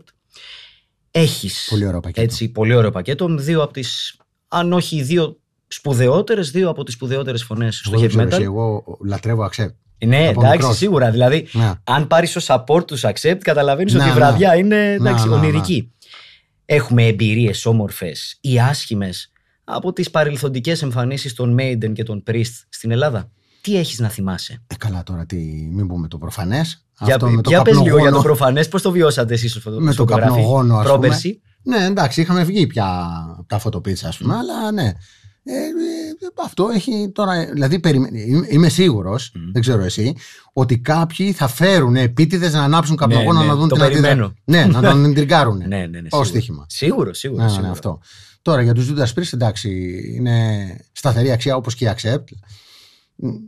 Έχεις πολύ ωραίο πακέτο. Έτσι, πολύ ωραίο πακέτο. Δύο από τις, αν όχι δύο σπουδαιότερες, δύο από τις σπουδαιότερες φωνές στο heavy metal. Εγώ λατρεύω Accept. Ναι, εντάξει, σίγουρα. Δηλαδή, ναι. αν πάρεις το support τους accept, καταλαβαίνεις ναι, ότι η ναι. βραδιά είναι εντάξει, ονειρική. Έχουμε εμπειρίες όμορφες ή άσχημες από τις παρελθοντικές εμφανίσεις των Maiden και των Priest στην Ελλάδα τι έχεις να θυμάσαι. Ε, καλά τώρα, τι, μην πούμε το προφανές. Για, αυτό με το για πες λίγο για το προφανές, πώς το βιώσατε εσείς ως φωτογράφοι. Με το καπνογόνο, ας πούμε. Ναι, εντάξει, είχαμε βγει πια τα φωτοπίτσα, ας πούμε, mm. αλλά ναι. Ε, ε, αυτό έχει τώρα. Δηλαδή, περιμέ... είμαι σίγουρο, mm. δεν ξέρω εσύ, ότι κάποιοι θα φέρουν επίτηδες να ανάψουν ναι, καπνογόνο ναι, ναι, να δουν την αντίδραση. Ναι, να τον εντριγκάρουν. ναι, ναι, ναι, Ως στοίχημα. Σίγουρο, σίγουρο. Ναι, ναι αυτό. Τώρα για τους Judas Priest, εντάξει, είναι σταθερή αξία όπως και η Accept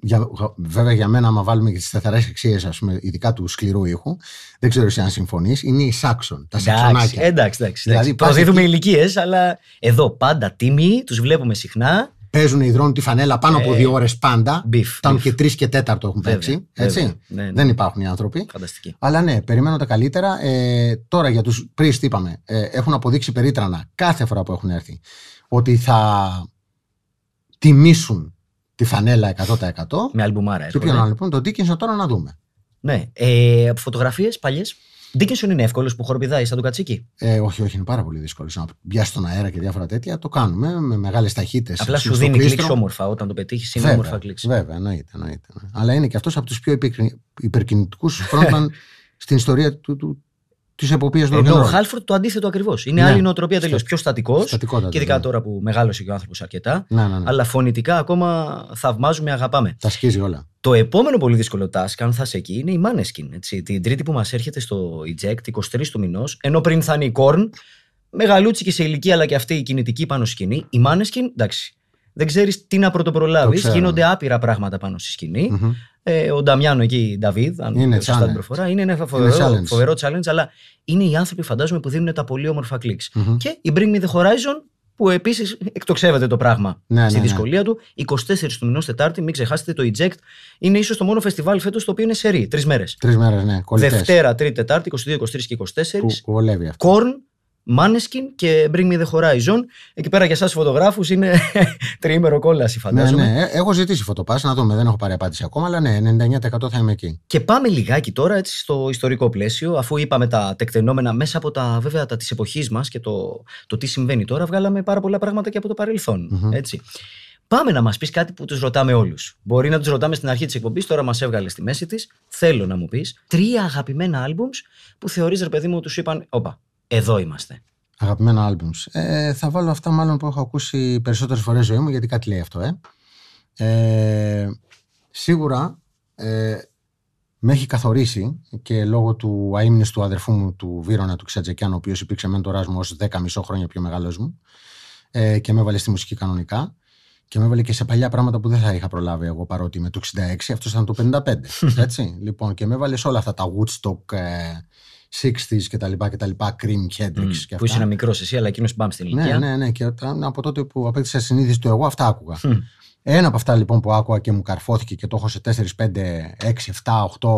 για, βέβαια για μένα, άμα βάλουμε και τις σταθερέ αξίε, ειδικά του σκληρού ήχου, δεν ξέρω εσύ αν συμφωνείς, είναι οι Σάξον. Τα Σάξονάκια. Εντάξει, εντάξει. Δηλαδή, Προσδίδουμε ηλικίες, αλλά εδώ πάντα τίμοι, τους βλέπουμε συχνά. Παίζουν, υδρώνουν τη φανέλα πάνω από ε, δύο ώρες πάντα. Φτάνουν και τρεις και τέταρτο έχουν παίξει. έτσι. Ναι, ναι. Δεν υπάρχουν οι άνθρωποι. Φανταστική. Αλλά ναι, περιμένω τα καλύτερα. Ε, τώρα για τους πρίστ, είπαμε, ε, έχουν αποδείξει περίτρανα κάθε φορά που έχουν έρθει ότι θα τιμήσουν τη φανέλα 100%. Με αλμπουμάρα. Τι πιάνω λοιπόν, τον Dickinson τώρα να δούμε. Ναι. Ε, Φωτογραφίες παλιές. Dickinson είναι εύκολος που χοροπηδάει σαν τον κατσίκι. Ε, όχι, όχι, είναι πάρα πολύ δύσκολο. Να πιάσει τον αέρα και διάφορα τέτοια το κάνουμε με μεγάλες ταχύτητες. Απλά σου δίνει κλικ όμορφα όταν το πετύχεις. Είναι όμορφα κλικ. Βέβαια, εννοείται. εννοείται. Αλλά είναι και αυτός από τους πιο υπερκινητικούς στην ιστορία του, τη εποπτεία του Ενώ ο Χάλφορντ το αντίθετο ακριβώς. Είναι ναι. άλλη νοοτροπία τελείως. Πιο στατικός. Και ειδικά τώρα που μεγάλωσε και ο άνθρωπος αρκετά. Ναι, αλλά φωνητικά ακόμα θαυμάζουμε, αγαπάμε. Τα σκίζει όλα. Το επόμενο πολύ δύσκολο task, αν θα σε εκεί, είναι η Maneskin. Έτσι. Την Τρίτη που μας έρχεται στο Eject, 23 του μηνός. Ενώ πριν θα είναι η Korn. Μεγαλούτσι και σε ηλικία, αλλά και αυτή η κινητική πάνω σκηνή. Η Maneskin, εντάξει. Δεν ξέρεις τι να πρωτοπρολάβεις. Γίνονται άπειρα πράγματα πάνω στη σκηνη ε, ο Νταμιάνο εκεί, Νταβίδ, αν είναι σωστά την προφορά, είναι ένα φοβερό, είναι challenge. φοβερό challenge, αλλά είναι οι άνθρωποι, φαντάζομαι, που δίνουν τα πολύ όμορφα κλικ. Mm-hmm. Και η Bring Me the Horizon, που επίσης εκτοξεύεται το πράγμα ναι, ναι στη ναι, δυσκολία ναι. του. 24 του μηνός Τετάρτη, μην ξεχάσετε το Eject. Είναι ίσως το μόνο φεστιβάλ φέτος το οποίο είναι σερή. Τρεις μέρες. Τρεις μέρες, ναι. Κολλητές. Δευτέρα, Τρίτη, Τετάρτη, 22, 23 και 24. Που αυτό. Κορν, Maneskin και Bring Me The Horizon. Εκεί πέρα για εσάς φωτογράφους είναι τριήμερο κόλαση, ναι, φαντάζομαι. Ναι, ναι, έχω ζητήσει φωτοπάς, να δούμε, δεν έχω πάρει απάντηση ακόμα, αλλά ναι, 99% θα είμαι εκεί. Και πάμε λιγάκι τώρα έτσι, στο ιστορικό πλαίσιο, αφού είπαμε τα τεκτενόμενα μέσα από τα βέβαια τα της εποχής μας και το, το τι συμβαίνει τώρα, βγάλαμε πάρα πολλά πράγματα και από το παρελθον Έτσι. Πάμε να μας πεις κάτι που τους ρωτάμε όλους. Μπορεί να τους ρωτάμε στην αρχή της εκπομπής, τώρα μας έβγαλε στη μέση της. Θέλω να μου πεις τρία αγαπημένα άλμπουμ που θεωρείς, ρε παιδί μου, τους είπαν, Όπα, εδώ είμαστε. Αγαπημένα albums. Ε, θα βάλω αυτά μάλλον που έχω ακούσει περισσότερες φορές ζωή μου, γιατί κάτι λέει αυτό, ε. ε σίγουρα ε, με έχει καθορίσει και λόγω του αείμνης του αδερφού μου, του Βίρονα, του Ξατζεκιάν, ο οποίος υπήρξε μέντορας μου ως 10 μισό χρόνια πιο μεγάλος μου ε, και με έβαλε στη μουσική κανονικά και με έβαλε και σε παλιά πράγματα που δεν θα είχα προλάβει εγώ παρότι είμαι το 66, αυτός ήταν το 55. Έτσι. λοιπόν, και με έβαλε όλα αυτά τα Woodstock, ε, 60s κτλ. λοιπά Cream, Hendrix mm, και αυτά. Που είσαι ένα μικρό εσύ, αλλά εκείνος μπαμ στην ναι, ηλικία. Ναι, ναι, ναι. Και από τότε που απέκτησα συνείδηση του εγώ, αυτά άκουγα. Ένα από αυτά λοιπόν που άκουγα και μου καρφώθηκε και το έχω σε 4, 5, 6, 7,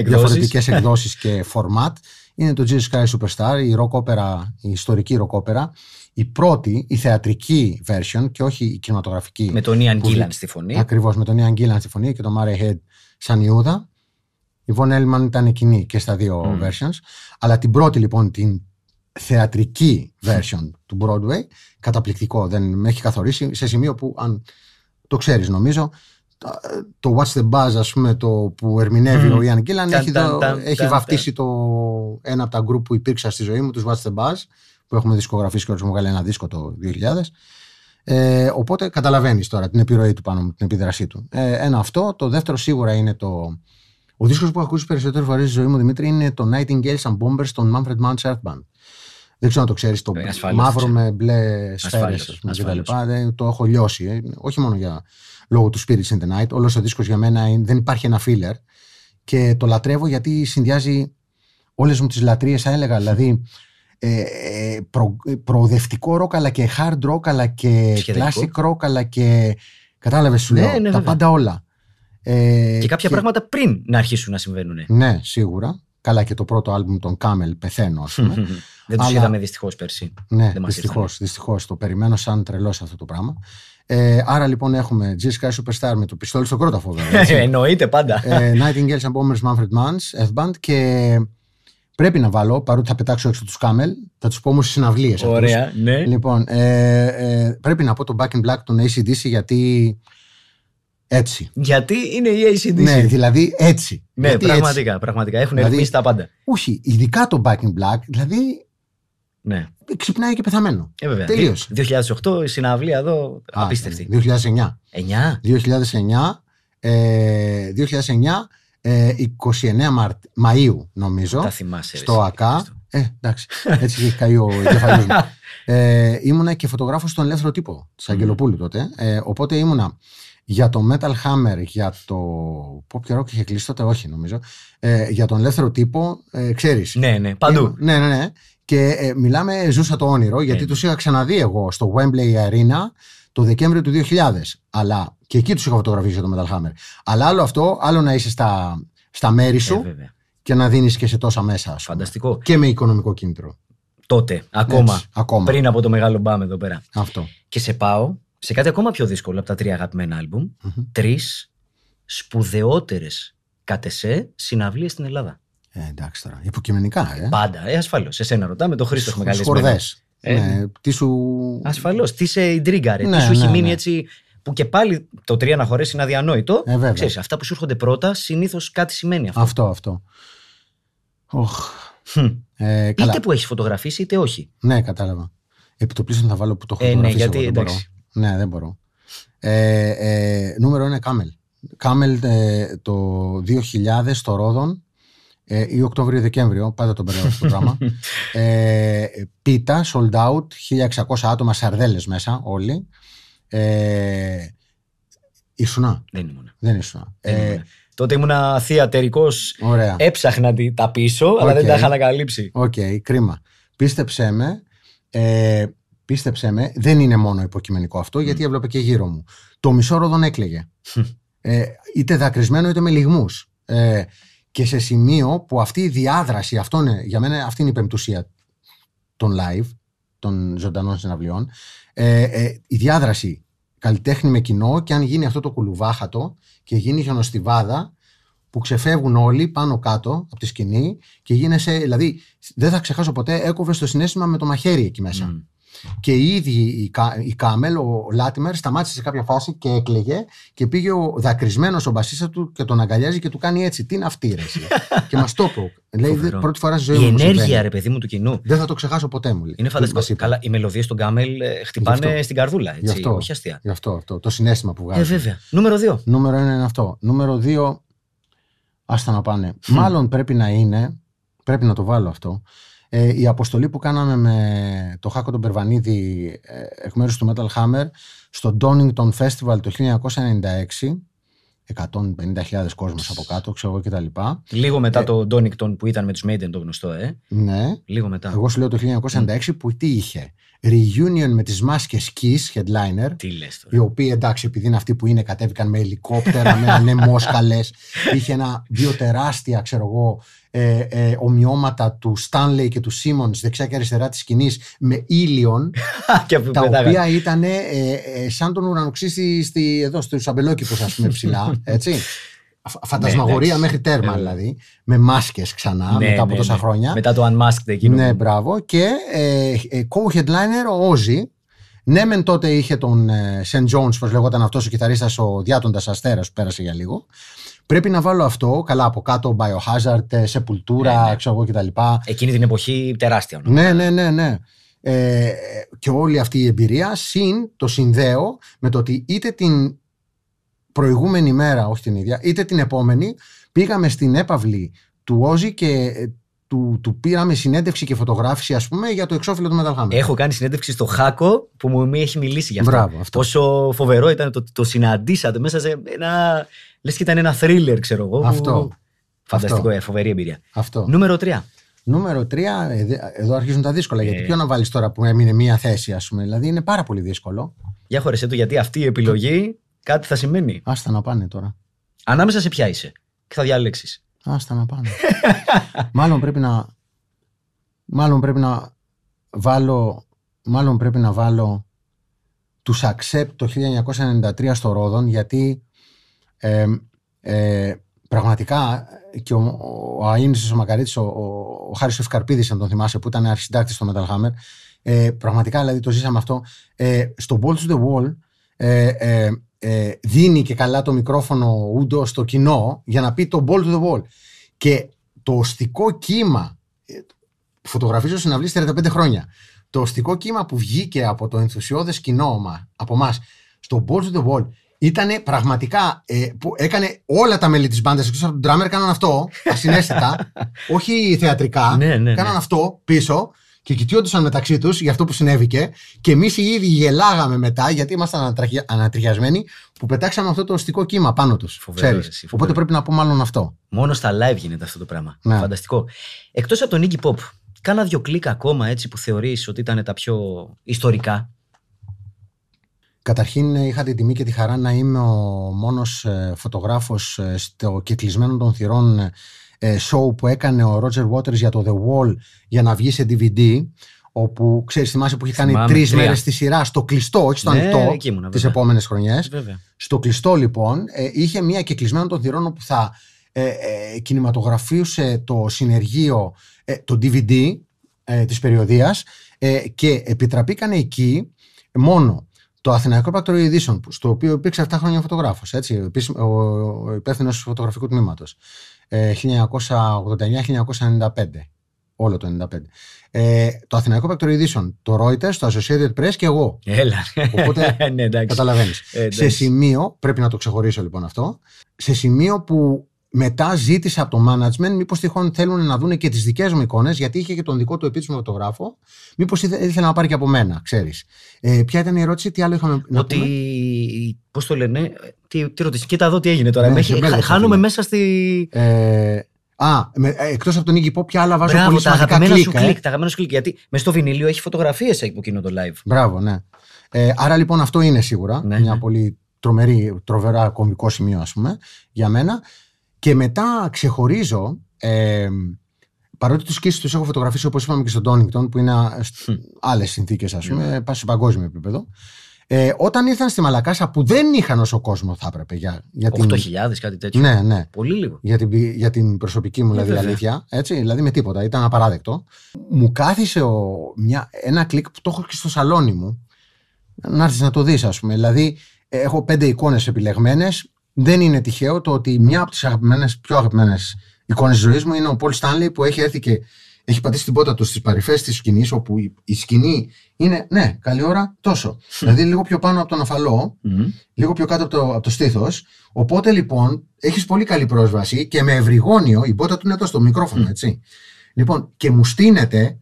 8 διαφορετικές εκδόσεις και format είναι το Jesus Christ Superstar, η rock opera, η ιστορική rock opera. Η πρώτη, η θεατρική version και όχι η κινηματογραφική. Με τον Ian Gillan στη φωνή. Ακριβώς, με τον Ian Gillan στη φωνή και τον Murray Head σαν Ιούδα. Η Von Elman ήταν κοινή και στα δύο mm. versions. Αλλά την πρώτη λοιπόν την θεατρική version του Broadway, καταπληκτικό, δεν με έχει καθορίσει σε σημείο που αν το ξέρεις νομίζω, το What's the Buzz ας πούμε το που ερμηνεύει mm. ο Ιαν Κίλαν έχει, βαφτίσει το ένα από τα γκρουπ που υπήρξα στη ζωή μου, τους What's the Buzz που έχουμε δισκογραφήσει και μου βγάλει ένα δίσκο το 2000 ε, οπότε καταλαβαίνεις τώρα την επιρροή του πάνω μου, την επίδρασή του. Ε, ένα αυτό, το δεύτερο σίγουρα είναι το ο δίσκος που έχω ακούσει περισσότερες φορές στη ζωή μου, Δημήτρη, είναι το Nightingales and Bombers των Manfred Mount Earth Band. Δεν ξέρω αν το ξέρεις. Το ε, μαύρο με μπλε σφαίρε κτλ. Το έχω λιώσει. Ε. Όχι μόνο για λόγω του Spirit in the Night. Όλος ο δίσκος για μένα δεν υπάρχει ένα filler. Και το λατρεύω γιατί συνδυάζει όλες μου τις λατρείες, θα έλεγα. Δηλαδή, ε, ε προ, προοδευτικό ροκ, αλλά και hard rock, αλλά και classic rock, αλλά και. Κατάλαβες, σου ναι, λέω. Ναι, τα βέβαια. πάντα όλα. Ε, και κάποια πράγματα πριν να αρχίσουν να συμβαίνουν. Ναι, σίγουρα. Καλά και το πρώτο άλμπουμ των Κάμελ, πεθαίνω Δεν τους είδαμε δυστυχώς πέρσι. Ναι, δυστυχώ, δυστυχώς. Το περιμένω σαν τρελός αυτό το πράγμα. Ε, άρα λοιπόν έχουμε G Superstar με το πιστόλι στο κρόταφο βέβαια. Εννοείται πάντα. Ε, Nightingales and Bombers Manfred Mans, F-Band και πρέπει να βάλω παρότι θα πετάξω έξω τους Κάμελ. Θα τους πω όμως στι συναυλίε. Ωραία, ναι. Λοιπόν, ε, ε, πρέπει να πω το Back in Black των ACDC γιατί έτσι. Γιατί είναι η ACDC. Ναι, δηλαδή έτσι. Ναι, Γιατί πραγματικά, πραγματικά. Έχουν δηλαδή, τα πάντα. Όχι, ειδικά το Back in Black, δηλαδή. Ναι. Ξυπνάει και πεθαμένο. Ε, βέβαια. Τελείωσε. 2008 η συναυλία εδώ, Α, απίστευτη. 2009. 9. 2009. 2009 29 Μαΐου νομίζω Τα θυμάσαι, στο ΑΚΑ ε, εντάξει, έτσι έχει καεί ο κεφαλής ε, ήμουνα και φωτογράφος στον ελεύθερο τύπο της Αγγελοπούλου τότε ε, οπότε ήμουνα για το Metal Hammer, για το. καιρό και είχε κλείσει τότε, όχι νομίζω. Ε, για τον ελεύθερο τύπο, ε, ξέρεις. Ναι, ναι, παντού. Ε, ναι, ναι, ναι. Και ε, μιλάμε, ζούσα το όνειρο, ναι. γιατί τους είχα ξαναδεί εγώ στο Wembley Arena το Δεκέμβριο του 2000. Αλλά και εκεί τους είχα φωτογραφίσει για το Metal Hammer. Αλλά άλλο αυτό, άλλο να είσαι στα, στα μέρη ε, σου και να δίνεις και σε τόσα μέσα. σου. Φανταστικό. Και με οικονομικό κίνητρο. Τότε, ακόμα, ακόμα. Πριν από το μεγάλο μπάμε εδώ πέρα. Αυτό. Και σε πάω σε κάτι ακόμα πιο δύσκολο από τα τρία αγαπημένα άλμπουμ, mm-hmm. τρεις σπουδαιότερες Κατεσέ στην Ελλάδα. Ε, εντάξει τώρα. Υποκειμενικά, ε. Πάντα. Ε, ασφαλώς. Σε σένα ρωτάμε, το Χρήστος μεγάλε Σκορδέ. Ε, ναι. Τι σου. Ασφαλώς. Τι σε ιντρίγκαρε. τι ναι, σου ναι, έχει μείνει ναι. έτσι. Που και πάλι το τρία να χωρέσει είναι αδιανόητο. Ε, Ξέρεις, αυτά που σου έρχονται πρώτα συνήθως κάτι σημαίνει αυτό. Αυτό, αυτό. Οχ. Ε, Είτε που έχεις φωτογραφίσει είτε όχι. Ναι, κατάλαβα. Επί το θα βάλω που το έχω ε, ναι, γιατί, εντάξει. Ναι, δεν μπορώ. Ε, ε, νούμερο είναι Κάμελ. Κάμελ ε, το 2000 στο Ρόδον ή Οκτώβριο-Δεκέμβριο, πάντα το μπερδεύω στο πράγμα. πίτα, sold out, 1600 άτομα, σαρδέλες μέσα όλοι. Ε, ήσουνα. Δεν ήμουν. Δεν ήσουνα. ήμουν. Ε, Τότε ήμουνα θεατερικό. Έψαχνα τα πίσω, okay. αλλά δεν τα είχα ανακαλύψει. Οκ, κρίμα. Πίστεψέ με, Πίστεψε με, δεν είναι μόνο υποκειμενικό αυτό, γιατί έβλεπα και γύρω μου. Το μισό ροδον έκλαιγε. Ε, είτε δακρυσμένο είτε με λιγμούς. Ε, και σε σημείο που αυτή η διάδραση, αυτό είναι, για μένα αυτή είναι η πεμπτουσία των live, των ζωντανών συναυλιών, ε, ε, η διάδραση καλλιτέχνη με κοινό και αν γίνει αυτό το κουλουβάχατο και γίνει χιονοστιβάδα που ξεφεύγουν όλοι πάνω κάτω από τη σκηνή και γίνεσαι, δηλαδή δεν θα ξεχάσω ποτέ, έκοβες το συνέστημα με το μαχαίρι εκεί μέσα. Και η ίδιοι η Κάμελ, ο Λάτιμερ, σταμάτησε σε κάποια φάση και έκλαιγε και πήγε ο δακρυσμένος ο μπασίστας του και τον αγκαλιάζει και του κάνει έτσι. Τι είναι αυτή και μας το πω. Λέει Φοβερό. πρώτη φορά στη ζωή μου. Η ενέργεια, ρε παιδί μου, του κοινού. Δεν θα το ξεχάσω ποτέ μου. Λέει. Είναι φανταστικό. Καλά, οι μελωδίες των Κάμελ ε, χτυπάνε στην καρδούλα. Έτσι, γι αυτό, όχι αστεία. Γι' αυτό, αυτό, το συνέστημα που βγάζει. Ε, βέβαια. Νούμερο 2. Νούμερο 1 είναι αυτό. Νούμερο 2. τα να πάνε. Μάλλον πρέπει να είναι. Πρέπει να το βάλω αυτό. Ε, η αποστολή που κάναμε με το Χάκο τον Περβανίδη ε, εκ μέρους του Metal Hammer στο Donington Festival το 1996 150.000 κόσμος από κάτω, ξέρω εγώ και τα λοιπά. Λίγο μετά ε, το Donington που ήταν με τους Maiden το γνωστό, ε. Ναι. Λίγο μετά. Εγώ σου λέω το 1996 που τι είχε. Reunion με τις μάσκες Kiss, headliner. Τι λες τώρα. Οι οποίοι εντάξει, επειδή είναι αυτοί που είναι, κατέβηκαν με ελικόπτερα, με ανεμόσκαλες. είχε ένα, δύο τεράστια, ξέρω εγώ, ε, ε, ομοιώματα του Στάνλεϊ και του Σίμον δεξιά και αριστερά της σκηνής με ήλιον. τα οποία ήταν ε, ε σαν τον ουρανοξύστη στη, εδώ στους αμπελόκηπους, ας πούμε, ψηλά. Έτσι. Φαντασμαγορία ναι, ναι. μέχρι τέρμα ναι. ναι. δηλαδή. Με μάσκες ξανά μετά από τόσα χρόνια. Μετά το Unmasked εκείνο. Ναι, μπράβο. Και ε, ε, co-headliner ο Όζη. Ναι, μεν τότε είχε τον Σεν Jones, όπω λεγόταν αυτός ο κιθαρίστας ο διάτοντας Αστέρας που πέρασε για λίγο. Πρέπει να βάλω αυτό, καλά από κάτω, Biohazard, Σεπουλτούρα, ναι, ναι. ξέρω εγώ κτλ. Εκείνη την εποχή τεράστια. Ναι. ναι, ναι, ναι, ναι. Ε, και όλη αυτή η εμπειρία, συν το συνδέω με το ότι είτε την προηγούμενη μέρα, όχι την ίδια, είτε την επόμενη, πήγαμε στην έπαυλη του Όζη και ε, του, του πήραμε συνέντευξη και φωτογράφηση, ας πούμε, για το εξώφυλλο του Metal Έχω κάνει συνέντευξη στο Χάκο που μου έχει μιλήσει για αυτό. Μπράβο, αυτό. Πόσο φοβερό ήταν το, το συναντήσατε μέσα σε ένα. λες και ήταν ένα θρίλερ, ξέρω εγώ. Αυτό. Που... Φανταστικό, αυτό. Ε, φοβερή εμπειρία. Αυτό. Νούμερο 3. Νούμερο 3, ε, εδώ αρχίζουν τα δύσκολα. Ε... Γιατί ποιο να βάλεις τώρα που έμεινε μία θέση, ας πούμε. Δηλαδή είναι πάρα πολύ δύσκολο. Για χωρέσαι το, γιατί αυτή η επιλογή κάτι θα σημαίνει. Άστα να πάνε τώρα. Ανάμεσα σε ποια είσαι και θα διαλέξεις. Άστα να πάνε. μάλλον πρέπει να. Μάλλον πρέπει να βάλω. Μάλλον πρέπει να βάλω τους Accept το 1993 στο Ρόδον γιατί ε, ε, πραγματικά και ο, ο ο Μακαρίτης, ο, ο, Χάρης Ευκαρπίδης αν τον θυμάσαι που ήταν αρχισυντάκτης στο Metal Hammer ε, πραγματικά δηλαδή το ζήσαμε αυτό ε, στο Ball to the Wall ε, ε, ε, δίνει και καλά το μικρόφωνο ούντο στο κοινό για να πει το ball to the wall. Και το οστικό κύμα, ε, φωτογραφίζω συναυλίες 35 χρόνια, το οστικό κύμα που βγήκε από το ενθουσιώδες κοινό από εμάς στο ball to the wall ήταν πραγματικά ε, που έκανε όλα τα μέλη της μπάντας εκτός τον drummer κάναν αυτό, ασυνέστητα, όχι θεατρικά. ναι, ναι, ναι. αυτό πίσω και κοιτιόντουσαν μεταξύ τους για αυτό που συνέβηκε. Και εμείς οι ίδιοι γελάγαμε μετά, γιατί ήμασταν ανατριχιασμένοι, που πετάξαμε αυτό το οστικό κύμα πάνω τους. Οπότε πρέπει να πω μάλλον αυτό. Μόνο στα live γίνεται αυτό το πράγμα. Ναι. Φανταστικό. Εκτός από τον Iggy Pop, κάνα δύο κλικ ακόμα έτσι που θεωρείς ότι ήταν τα πιο ιστορικά. Καταρχήν ε, είχα την τιμή και τη χαρά να είμαι ο μόνος ε, φωτογράφος ε, στο κεκλεισμένο των θυρών ε, show που έκανε ο Roger Waters για το The Wall για να βγει σε DVD όπου ξέρεις, θυμάσαι που είχε κάνει τρει μέρε στη σειρά στο κλειστό, όχι στο ναι, ανοιχτό, τι επόμενες χρονιές. Στο κλειστό, λοιπόν, ε, είχε μία κεκλεισμένο των θυρών που θα ε, ε, κινηματογραφίουσε το συνεργείο, ε, το DVD ε, της ε, και επιτραπήκαν εκεί μόνο το Αθηναϊκό Πακτορείο Ειδήσεων, στο οποίο υπήρξε 7 χρόνια φωτογράφος, έτσι ο υπεύθυνος φωτογραφικού τμήματος. 1989-1995. Ε, Όλο το 1995. Ε, το Αθηναϊκό Πρακτορείο Ειδήσεων, το Reuters, το Associated Press και εγώ. Έλα. Ναι. Οπότε ε, ναι, καταλαβαίνεις. Ε, σε σημείο, πρέπει να το ξεχωρίσω λοιπόν αυτό, σε σημείο που μετά ζήτησα από το management μήπως τυχόν θέλουν να δουν και τις δικές μου εικόνες, γιατί είχε και τον δικό του επίσημο φωτογράφο. Μήπως ήθελε να πάρει και από μένα, ξέρεις. Ε, ποια ήταν η ερώτηση, τι άλλο είχαμε Ότι, να πούμε. Πώς το λένε, τι, τι ρωτήσεις, κοίτα εδώ τι έγινε τώρα. Ναι, μέσα στη. Ε, α, με, ε, εκτός από τον Iggy Pop, ποια άλλα βάζω Μπράβο, πολύ τα αγαπημένα κλικ, σου κλικ, ε? τα αγαπημένα σου κλικ, γιατί μέσα στο βινίλιο έχει φωτογραφίες από που το live. Μπράβο, ναι. Ε, άρα λοιπόν αυτό είναι σίγουρα ναι, μια ναι. πολύ τρομερή, τρομερά κομικό σημείο ας πούμε για μένα. Και μετά ξεχωρίζω, ε, παρότι τους σκίσει τους έχω φωτογραφίσει όπως είπαμε και στον Τόνιγκτον, που είναι άλλες συνθήκες, ας πούμε, yeah. Ναι. σε παγκόσμιο επίπεδο. Ε, όταν ήρθαν στη Μαλακάσα που δεν είχαν όσο κόσμο θα έπρεπε για, για 8.000 την... κάτι τέτοιο. Ναι, ναι. Πολύ λίγο. Για την, για την προσωπική μου ε, δηλαδή, αλήθεια. Έτσι, δηλαδή με τίποτα. Ήταν απαράδεκτο. Μου κάθισε ο, μια, ένα κλικ που το έχω και στο σαλόνι μου. Να έρθεις να το δεις, ας πούμε. Δηλαδή, έχω πέντε εικόνες επιλεγμένες. Δεν είναι τυχαίο το ότι μια από τις πιο αγαπημένες εικόνες της ζωής μου είναι ο Πολ Στάνλι που έχει έρθει και έχει πατήσει την πότα του στις παρυφές τη σκηνή, όπου η σκηνή είναι, ναι, καλή ώρα, τόσο. δηλαδή λίγο πιο πάνω από τον αφαλό, λίγο πιο κάτω από το, από το στήθος. Οπότε λοιπόν έχεις πολύ καλή πρόσβαση και με ευρυγόνιο, η πότα του είναι εδώ στο μικρόφωνο, έτσι. Λοιπόν, και μου στείνεται.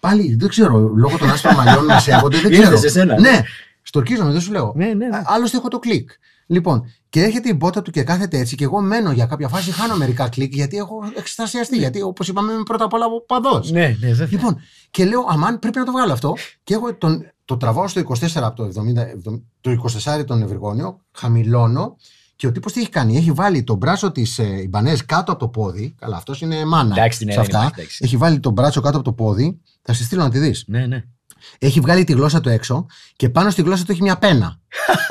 Πάλι δεν ξέρω, λόγω των άσπρων μαλλιών να σέβονται, δεν ξέρω. Ναι, Στορκίζομαι, δεν σου λέω. Ναι, ναι, ναι. Άλλωστε έχω το κλικ. Λοιπόν, και έρχεται η μπότα του και κάθεται έτσι. Και εγώ μένω για κάποια φάση, χάνω μερικά κλικ γιατί έχω εξετασιαστεί. Ναι. Γιατί, όπως είπαμε, είμαι πρώτα απ' όλα παδός. Ναι, ναι, θέλω. Λοιπόν, και λέω, Αμάν, πρέπει να το βγάλω αυτό. Και έχω τον, το τραβάω στο 24 από το 70, το 24 τον Ευρυγόνιο, χαμηλώνω. Και ο τύπος τι έχει κάνει, έχει βάλει τον μπράτσο της ε, Ιμπανέ κάτω από το πόδι. Καλά, αυτός είναι μάνα. Εντάξει, ναι, έχει βάλει τον μπράτσο κάτω από το πόδι. Θα σε στείλω να τη δεις. Ναι, ναι. Έχει βγάλει τη γλώσσα του έξω και πάνω στη γλώσσα του έχει μια πένα.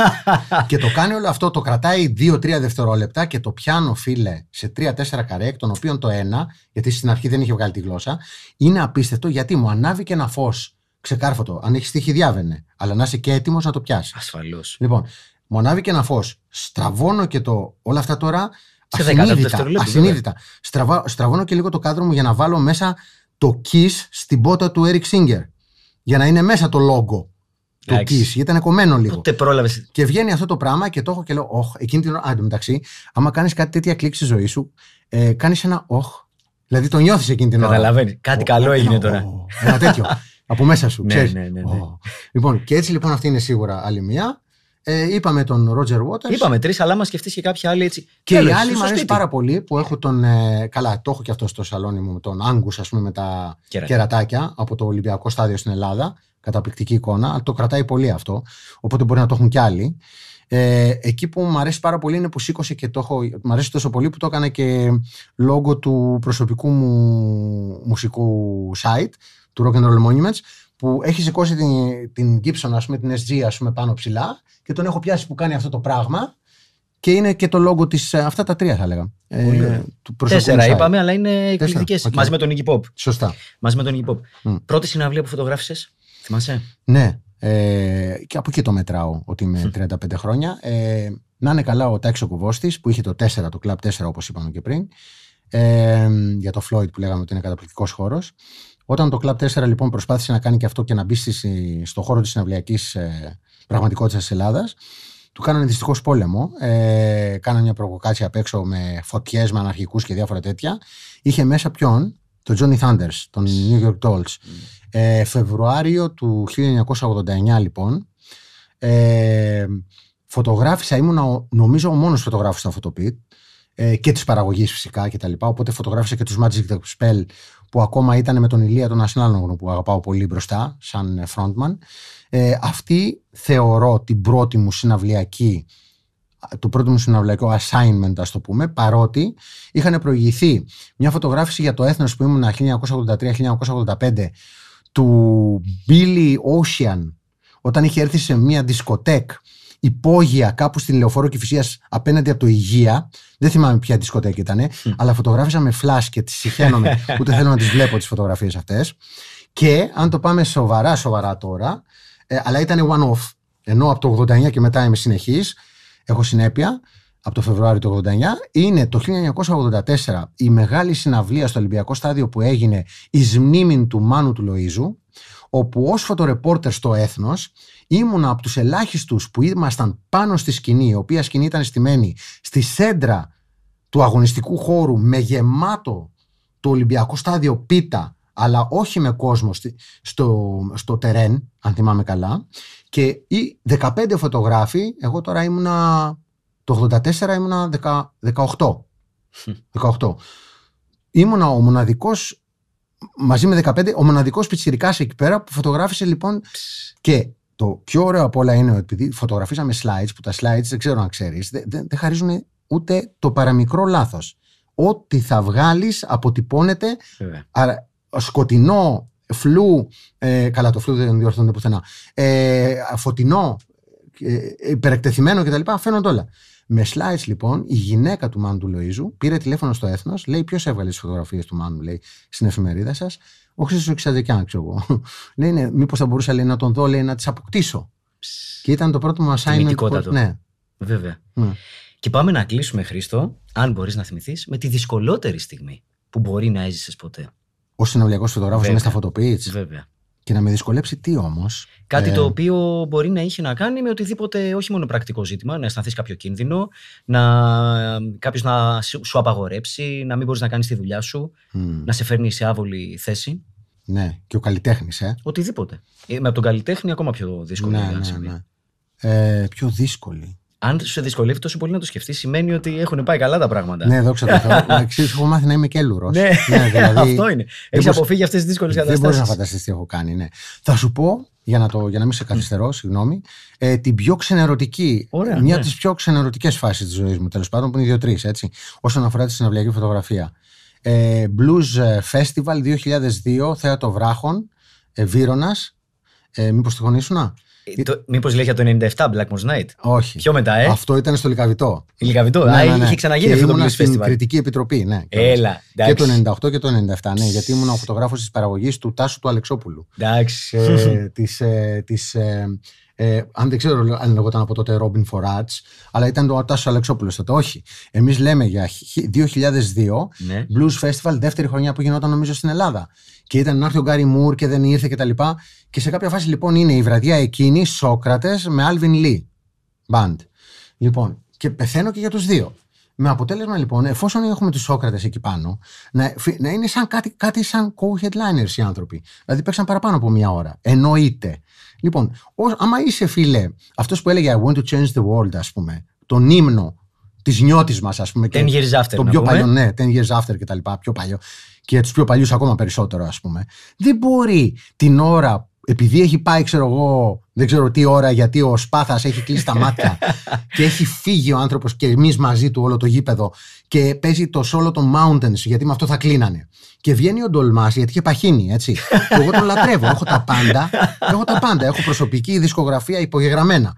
και το κάνει όλο αυτό, το κρατάει 2-3 δευτερόλεπτα και το πιάνω, φίλε, σε 3-4 καρέ, εκ των οποίων το ένα, γιατί στην αρχή δεν είχε βγάλει τη γλώσσα, είναι απίστευτο γιατί μου ανάβει και ένα φως ξεκάρφωτο. Αν έχεις τύχη, διάβαινε. Αλλά να είσαι και έτοιμος να το πιάσεις. Ασφαλώς. Λοιπόν, μου ανάβει και ένα φως. Στραβώνω και το. Όλα αυτά τώρα. Ασυνείδητα. ασυνείδητα. στραβώνω και λίγο το κάδρο μου για να βάλω μέσα το kiss στην πότα του Eric Singer για να είναι μέσα το λόγο του Kiss, γιατί ήταν κομμένο λίγο. Ούτε πρόλαβες. Και βγαίνει αυτό το πράγμα και το έχω και λέω, Όχ, εκείνη την ώρα. μεταξύ, άμα κάνεις κάτι τέτοια κλικ στη ζωή σου, ε, κάνεις ένα Όχ. Δηλαδή το νιώθεις εκείνη την ώρα. Καταλαβαίνεις. Κάτι καλό έγινε τώρα. Ένα τέτοιο. Από μέσα σου. Ναι, ναι, ναι. ναι. Λοιπόν, και έτσι λοιπόν αυτή είναι σίγουρα άλλη μία. Ε, είπαμε τον Ρότζερ Waters. Είπαμε τρεις, αλλά μα σκεφτείς και κάποια άλλη έτσι. Και οι άλλοι μου αρέσει πάρα πολύ που έχω τον. Ε, καλά, το έχω και αυτό στο σαλόνι μου, τον Άγκους, ας πούμε, με τα κερατάκια από το Ολυμπιακό Στάδιο στην Ελλάδα. Καταπληκτική εικόνα. Το κρατάει πολύ αυτό. Οπότε μπορεί να το έχουν κι άλλοι. Ε, εκεί που μου αρέσει πάρα πολύ είναι που σήκωσε και το έχω. Μου αρέσει τόσο πολύ που το έκανα και λόγω του προσωπικού μου μουσικού site, του Rock and Roll Monuments, που έχει σηκώσει την, την Gibson, ας πούμε, την SG, ας πούμε, πάνω ψηλά και τον έχω πιάσει που κάνει αυτό το πράγμα και είναι και το λόγο της. Ε, αυτά τα τρία θα λέγαμε. Ε, Τέσσερα είπαμε, αλλά είναι εκπληκτικέ. Okay. Μαζί με τον Iggy Pop. Σωστά. Μαζί με τον Iggy Pop. Πρώτη συναυλία που φωτογράφησες, θυμάσαι. Ναι. Ε, και από εκεί το μετράω ότι είμαι 35 χρόνια. Ε, να είναι καλά ο Τάξο τη, που είχε το 4, το Club 4, όπως είπαμε και πριν. Ε, για το Floyd που λέγαμε ότι είναι καταπληκτικός χώρος. Όταν το Club 4 λοιπόν προσπάθησε να κάνει και αυτό και να μπει στο χώρο της συναυλιακής ε, πραγματικότητας της Ελλάδας, του κάνανε δυστυχώς πόλεμο. Ε, κάνανε μια προκοκάτσια απ' έξω με φωτιές, με αναρχικούς και διάφορα τέτοια. Είχε μέσα ποιον, τον Johnny Thunders, τον New York Dolls. Ε, Φεβρουάριο του 1989 λοιπόν. Ε, φωτογράφησα, ήμουν νομίζω ο μόνος φωτογράφος στο Photopit ε, και της παραγωγής φυσικά κτλ. οπότε φωτογράφησα και τους Magic the Spell που ακόμα ήταν με τον Ηλία τον Ασνάλογλου που αγαπάω πολύ μπροστά σαν ε, frontman ε, αυτή θεωρώ την πρώτη μου συναυλιακή το πρώτο μου συναυλιακό assignment ας το πούμε παρότι είχαν προηγηθεί μια φωτογράφηση για το έθνος που ήμουν 1983-1985 του Billy Ocean όταν είχε έρθει σε μια δισκοτέκ υπόγεια κάπου στην λεωφόρο Κυφυσία απέναντι από το Υγεία. Δεν θυμάμαι ποια δισκοτέκη ήταν, αλλά φωτογράφησα με φλάσ και τις συχαίνομαι. Ούτε θέλω να τις βλέπω τις φωτογραφίες αυτές. Και αν το πάμε σοβαρά, σοβαρά τώρα, ε, αλλά ήταν one-off. Ενώ από το 89 και μετά είμαι συνεχής, έχω συνέπεια από το Φεβρουάριο του 89, είναι το 1984 η μεγάλη συναυλία στο Ολυμπιακό Στάδιο που έγινε η μνήμην του Μάνου του Λοΐζου, όπου ως φωτορεπόρτερ στο Έθνος Ήμουν από τους ελάχιστους που ήμασταν πάνω στη σκηνή, η οποία σκηνή ήταν στημένη στη σέντρα του αγωνιστικού χώρου με γεμάτο το Ολυμπιακό στάδιο Πίτα, αλλά όχι με κόσμο στο, στο τερέν, αν θυμάμαι καλά. Και οι 15 φωτογράφοι, εγώ τώρα ήμουνα. Το 84 ήμουνα 18. 18. Ήμουνα ο μοναδικός μαζί με 15, ο μοναδικός πιτσιρικάς εκεί πέρα που φωτογράφησε λοιπόν. Και το πιο ωραίο από όλα είναι ότι επειδή φωτογραφίσαμε slides, που τα slides δεν ξέρω αν ξέρεις, δεν, δεν, δεν χαρίζουν ούτε το παραμικρό λάθος. Ό,τι θα βγάλεις αποτυπώνεται. Άρα, σκοτεινό, φλού. Ε, καλά, το φλού δεν διορθώνεται πουθενά. Ε, φωτεινό, ε, υπερεκτεθειμένο κτλ. Φαίνονται όλα. Με slides λοιπόν, η γυναίκα του Μάνου του Λοίζου πήρε τηλέφωνο στο έθνος, λέει: Ποιος έβγαλε τις φωτογραφίες του Μάνου, λέει, στην εφημερίδα σας ο Χρήστος Οξαδικιάν, ξέρω εγώ. Λέει, ναι, μήπως θα μπορούσα λέει, να τον δω, λέει, να τις αποκτήσω. Και ήταν το πρώτο μου assignment. Που... Ναι. Βέβαια. Ναι. Και πάμε να κλείσουμε, Χρήστο, αν μπορείς να θυμηθείς, με τη δυσκολότερη στιγμή που μπορεί να έζησες ποτέ. Ω συναυλιακός φωτογράφος μέσα στα Βέβαια. Και να με δυσκολέψει τι όμως. Κάτι ε, το οποίο μπορεί να είχε να κάνει με οτιδήποτε, όχι μόνο πρακτικό ζήτημα, να αισθανθείς κάποιο κίνδυνο, να κάποιος να σου απαγορέψει, να μην μπορείς να κάνεις τη δουλειά σου, να σε φέρνει σε άβολη θέση. Ναι, και ο καλλιτέχνης, ε. Οτιδήποτε. Ε, με τον καλλιτέχνη ακόμα πιο δύσκολο ναι, ναι, ναι. Ε, πιο δύσκολη αν σε δυσκολεύει τόσο πολύ να το σκεφτείς, σημαίνει ότι έχουν πάει καλά τα πράγματα. Ναι, δόξα τω Θεώ. Εξή, έχω μάθει να είμαι και λουρός. ναι, ναι δηλαδή, αυτό είναι. Έχει αποφύγει αυτές τις δύσκολες καταστάσει. Δεν μπορείς να φανταστείς τι έχω κάνει, ναι. Θα σου πω, για να, το, για να μην σε καθυστερώ, συγγνώμη, ε, την πιο ξενερωτική. μια ναι. από τις πιο ξενερωτικές φάσεις της ζωής μου, τέλος πάντων, που είναι δύο-τρει, έτσι, όσον αφορά τη συναυλιακή φωτογραφία. Ε, Blues ε, Festival 2002, θέατο βράχων, ε, Μήπω ε, Μήπως τη ε, το, μήπως λέει για το 97 Black Moon Night. Όχι. Πιο μετά, ε. Αυτό ήταν στο Λικαβιτό. Η Λικαβιτό, ναι, ναι, ναι. είχε ναι. ξαναγίνει και αυτό το στην Κριτική Επιτροπή, ναι. Έλα, και το 98 και το 97, ναι, γιατί ήμουν ο φωτογράφος της παραγωγής του Τάσου του Αλεξόπουλου. Εντάξει. Ε, της. Ε, αν δεν ξέρω αν λεγόταν από τότε Robin Forage, αλλά ήταν το Τάσο Αλεξόπουλος τότε. Όχι. Εμείς λέμε για 2002 ναι. Blues Festival, δεύτερη χρονιά που γινόταν νομίζω στην Ελλάδα και ήταν να έρθει ο Γκάρι Μουρ και δεν ήρθε τα λοιπά. και σε κάποια φάση λοιπόν είναι η βραδιά εκείνη Σόκρατες με Άλβιν Λί. Μπαντ. Λοιπόν, και πεθαίνω και για τους δύο. Με αποτέλεσμα λοιπόν, εφόσον έχουμε τους Σόκρατες εκεί πάνω, να, να είναι σαν κάτι, κάτι σαν co-headliners οι άνθρωποι. Δηλαδή παίξαν παραπάνω από μία ώρα. Εννοείται. Λοιπόν, άμα είσαι φίλε, αυτός που έλεγε I want to change the world, ας πούμε, τον ύμνο της νιώτης μας, ας πούμε. Ten πιο παλιό, ναι, ten years after λοιπά Πιο παλιό. Και τους πιο παλιούς ακόμα περισσότερο, ας πούμε. Δεν μπορεί την ώρα, επειδή έχει πάει, ξέρω εγώ, δεν ξέρω τι ώρα, γιατί ο Σπάθας έχει κλείσει τα μάτια και έχει φύγει ο άνθρωπος και εμείς μαζί του όλο το γήπεδο και παίζει το solo των Mountains, γιατί με αυτό θα κλείνανε. Και βγαίνει ο Ντολμάς, γιατί είχε παχύνει, έτσι. και εγώ τον λατρεύω. Έχω τα πάντα. Έχω τα πάντα. Έχω προσωπική δισκογραφία υπογεγραμμένα.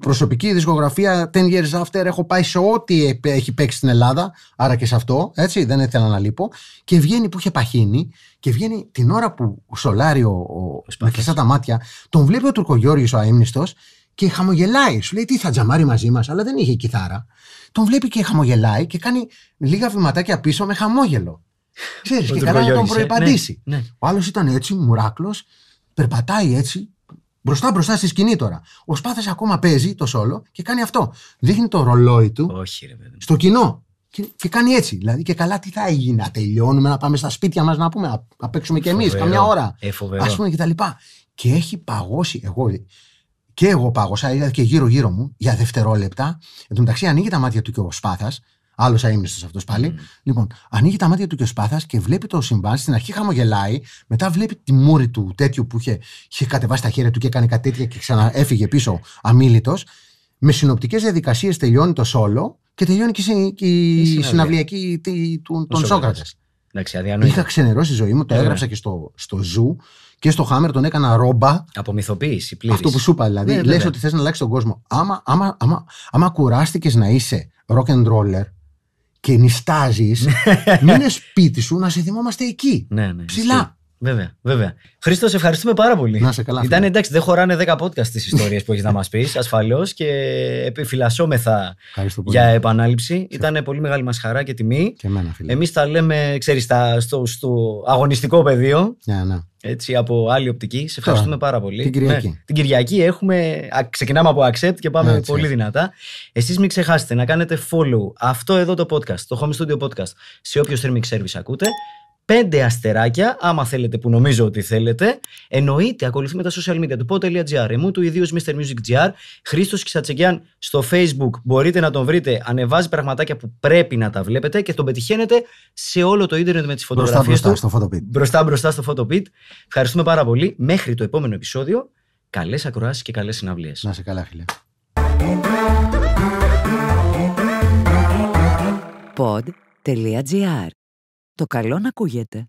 Προσωπική δισκογραφία 10 years after. Έχω πάει σε ό,τι έχει παίξει στην Ελλάδα. Άρα και σε αυτό, έτσι. Δεν ήθελα να λείπω. Και βγαίνει που είχε παχύνει. Και βγαίνει την ώρα που ο ο, με κλειστά τα μάτια, τον βλέπει ο Τουρκογιώργη ο αίμνητο και χαμογελάει. Σου λέει τι θα τζαμάρει μαζί μας, αλλά δεν είχε κιθάρα. Τον βλέπει και χαμογελάει και κάνει λίγα βηματάκια πίσω με χαμόγελο. Ξέρεις, και καλά να τον ε, προπαντήσει. Ναι, ναι. Ο άλλος ήταν έτσι, μουράκλος, περπατάει έτσι, μπροστά μπροστά στη σκηνή τώρα. Ο Σπάθα ακόμα παίζει το σόλο και κάνει αυτό. Δείχνει το ρολόι του Όχι, ρε, στο κοινό. Και, και, κάνει έτσι. Δηλαδή και καλά, τι θα έγινε, να τελειώνουμε, να πάμε στα σπίτια μας να πούμε, να παίξουμε κι εμείς καμιά ώρα. Ε, Ας πούμε και τα λοιπά. Και έχει παγώσει. Εγώ, και εγώ πάγωσα, δηλαδή και γύρω-γύρω μου για δευτερόλεπτα. Εν τω μεταξύ ανοίγει τα μάτια του και ο Σπάθας Άλλος αίμνητο αυτό πάλι. Mm. Λοιπόν, ανοίγει τα μάτια του και ο Σπάθας και βλέπει το συμβάν. Στην αρχή χαμογελάει, μετά βλέπει τη μούρη του τέτοιου που είχε, είχε κατεβάσει τα χέρια του και έκανε κάτι τέτοια και ξαναέφυγε πίσω αμήλυτο. Με συνοπτικές διαδικασίες τελειώνει το σόλο και τελειώνει και, και η συναυλιακή του, τον Σόκρατες. Είχα ξενερώσει τη ζωή μου, το έγραψα και στο, στο Ζου και στο Χάμερ τον έκανα ρόμπα. Απομυθοποίηση πλήρω. Αυτό που σου είπα, δηλαδή. Ναι, Λες ότι θες να αλλάξει τον κόσμο. Άμα, άμα, άμα, άμα κουράστηκες να είσαι rock and roller, και νιστάζεις, είναι σπίτι σου να σε θυμόμαστε εκεί. Ναι, ναι ψηλά. Βέβαια, βέβαια. Χρήστο, σε ευχαριστούμε πάρα πολύ. Να σε καλά. Ήταν εντάξει, δεν χωράνε 10 podcast τις ιστορίες που έχεις να μας πεις, ασφαλώς και επιφυλασσόμεθα για επανάληψη. Ήταν πολύ μεγάλη μας χαρά και τιμή. Και εμένα, Εμείς τα λέμε, ξέρεις, στο, στο αγωνιστικό πεδίο. Ναι, ναι. Έτσι, από άλλη οπτική. Σε ευχαριστούμε πάρα πολύ. Την Κυριακή. Ναι, την Κυριακή έχουμε. Ξεκινάμε από accept και πάμε ναι, πολύ δυνατά. Εσείς μην ξεχάσετε να κάνετε follow αυτό εδώ το podcast, το Home Studio Podcast, σε όποιο streaming service ακούτε πέντε αστεράκια, άμα θέλετε που νομίζω ότι θέλετε. Εννοείται, με τα social media του pod.gr, εμού του ιδίους Mr. Music.gr, Χρήστος Κισατσεκιάν στο facebook, μπορείτε να τον βρείτε, ανεβάζει πραγματάκια που πρέπει να τα βλέπετε και τον πετυχαίνετε σε όλο το ίντερνετ με τις φωτογραφίες μπροστά, του. Μπροστά, στο Μπροστά, μπροστά στο photopit. Ευχαριστούμε πάρα πολύ. Μέχρι το επόμενο επεισόδιο, καλές ακροάσεις και καλές συναυλίες. Να σε καλά, φίλε. Pod.gr το καλό να ακούγεται.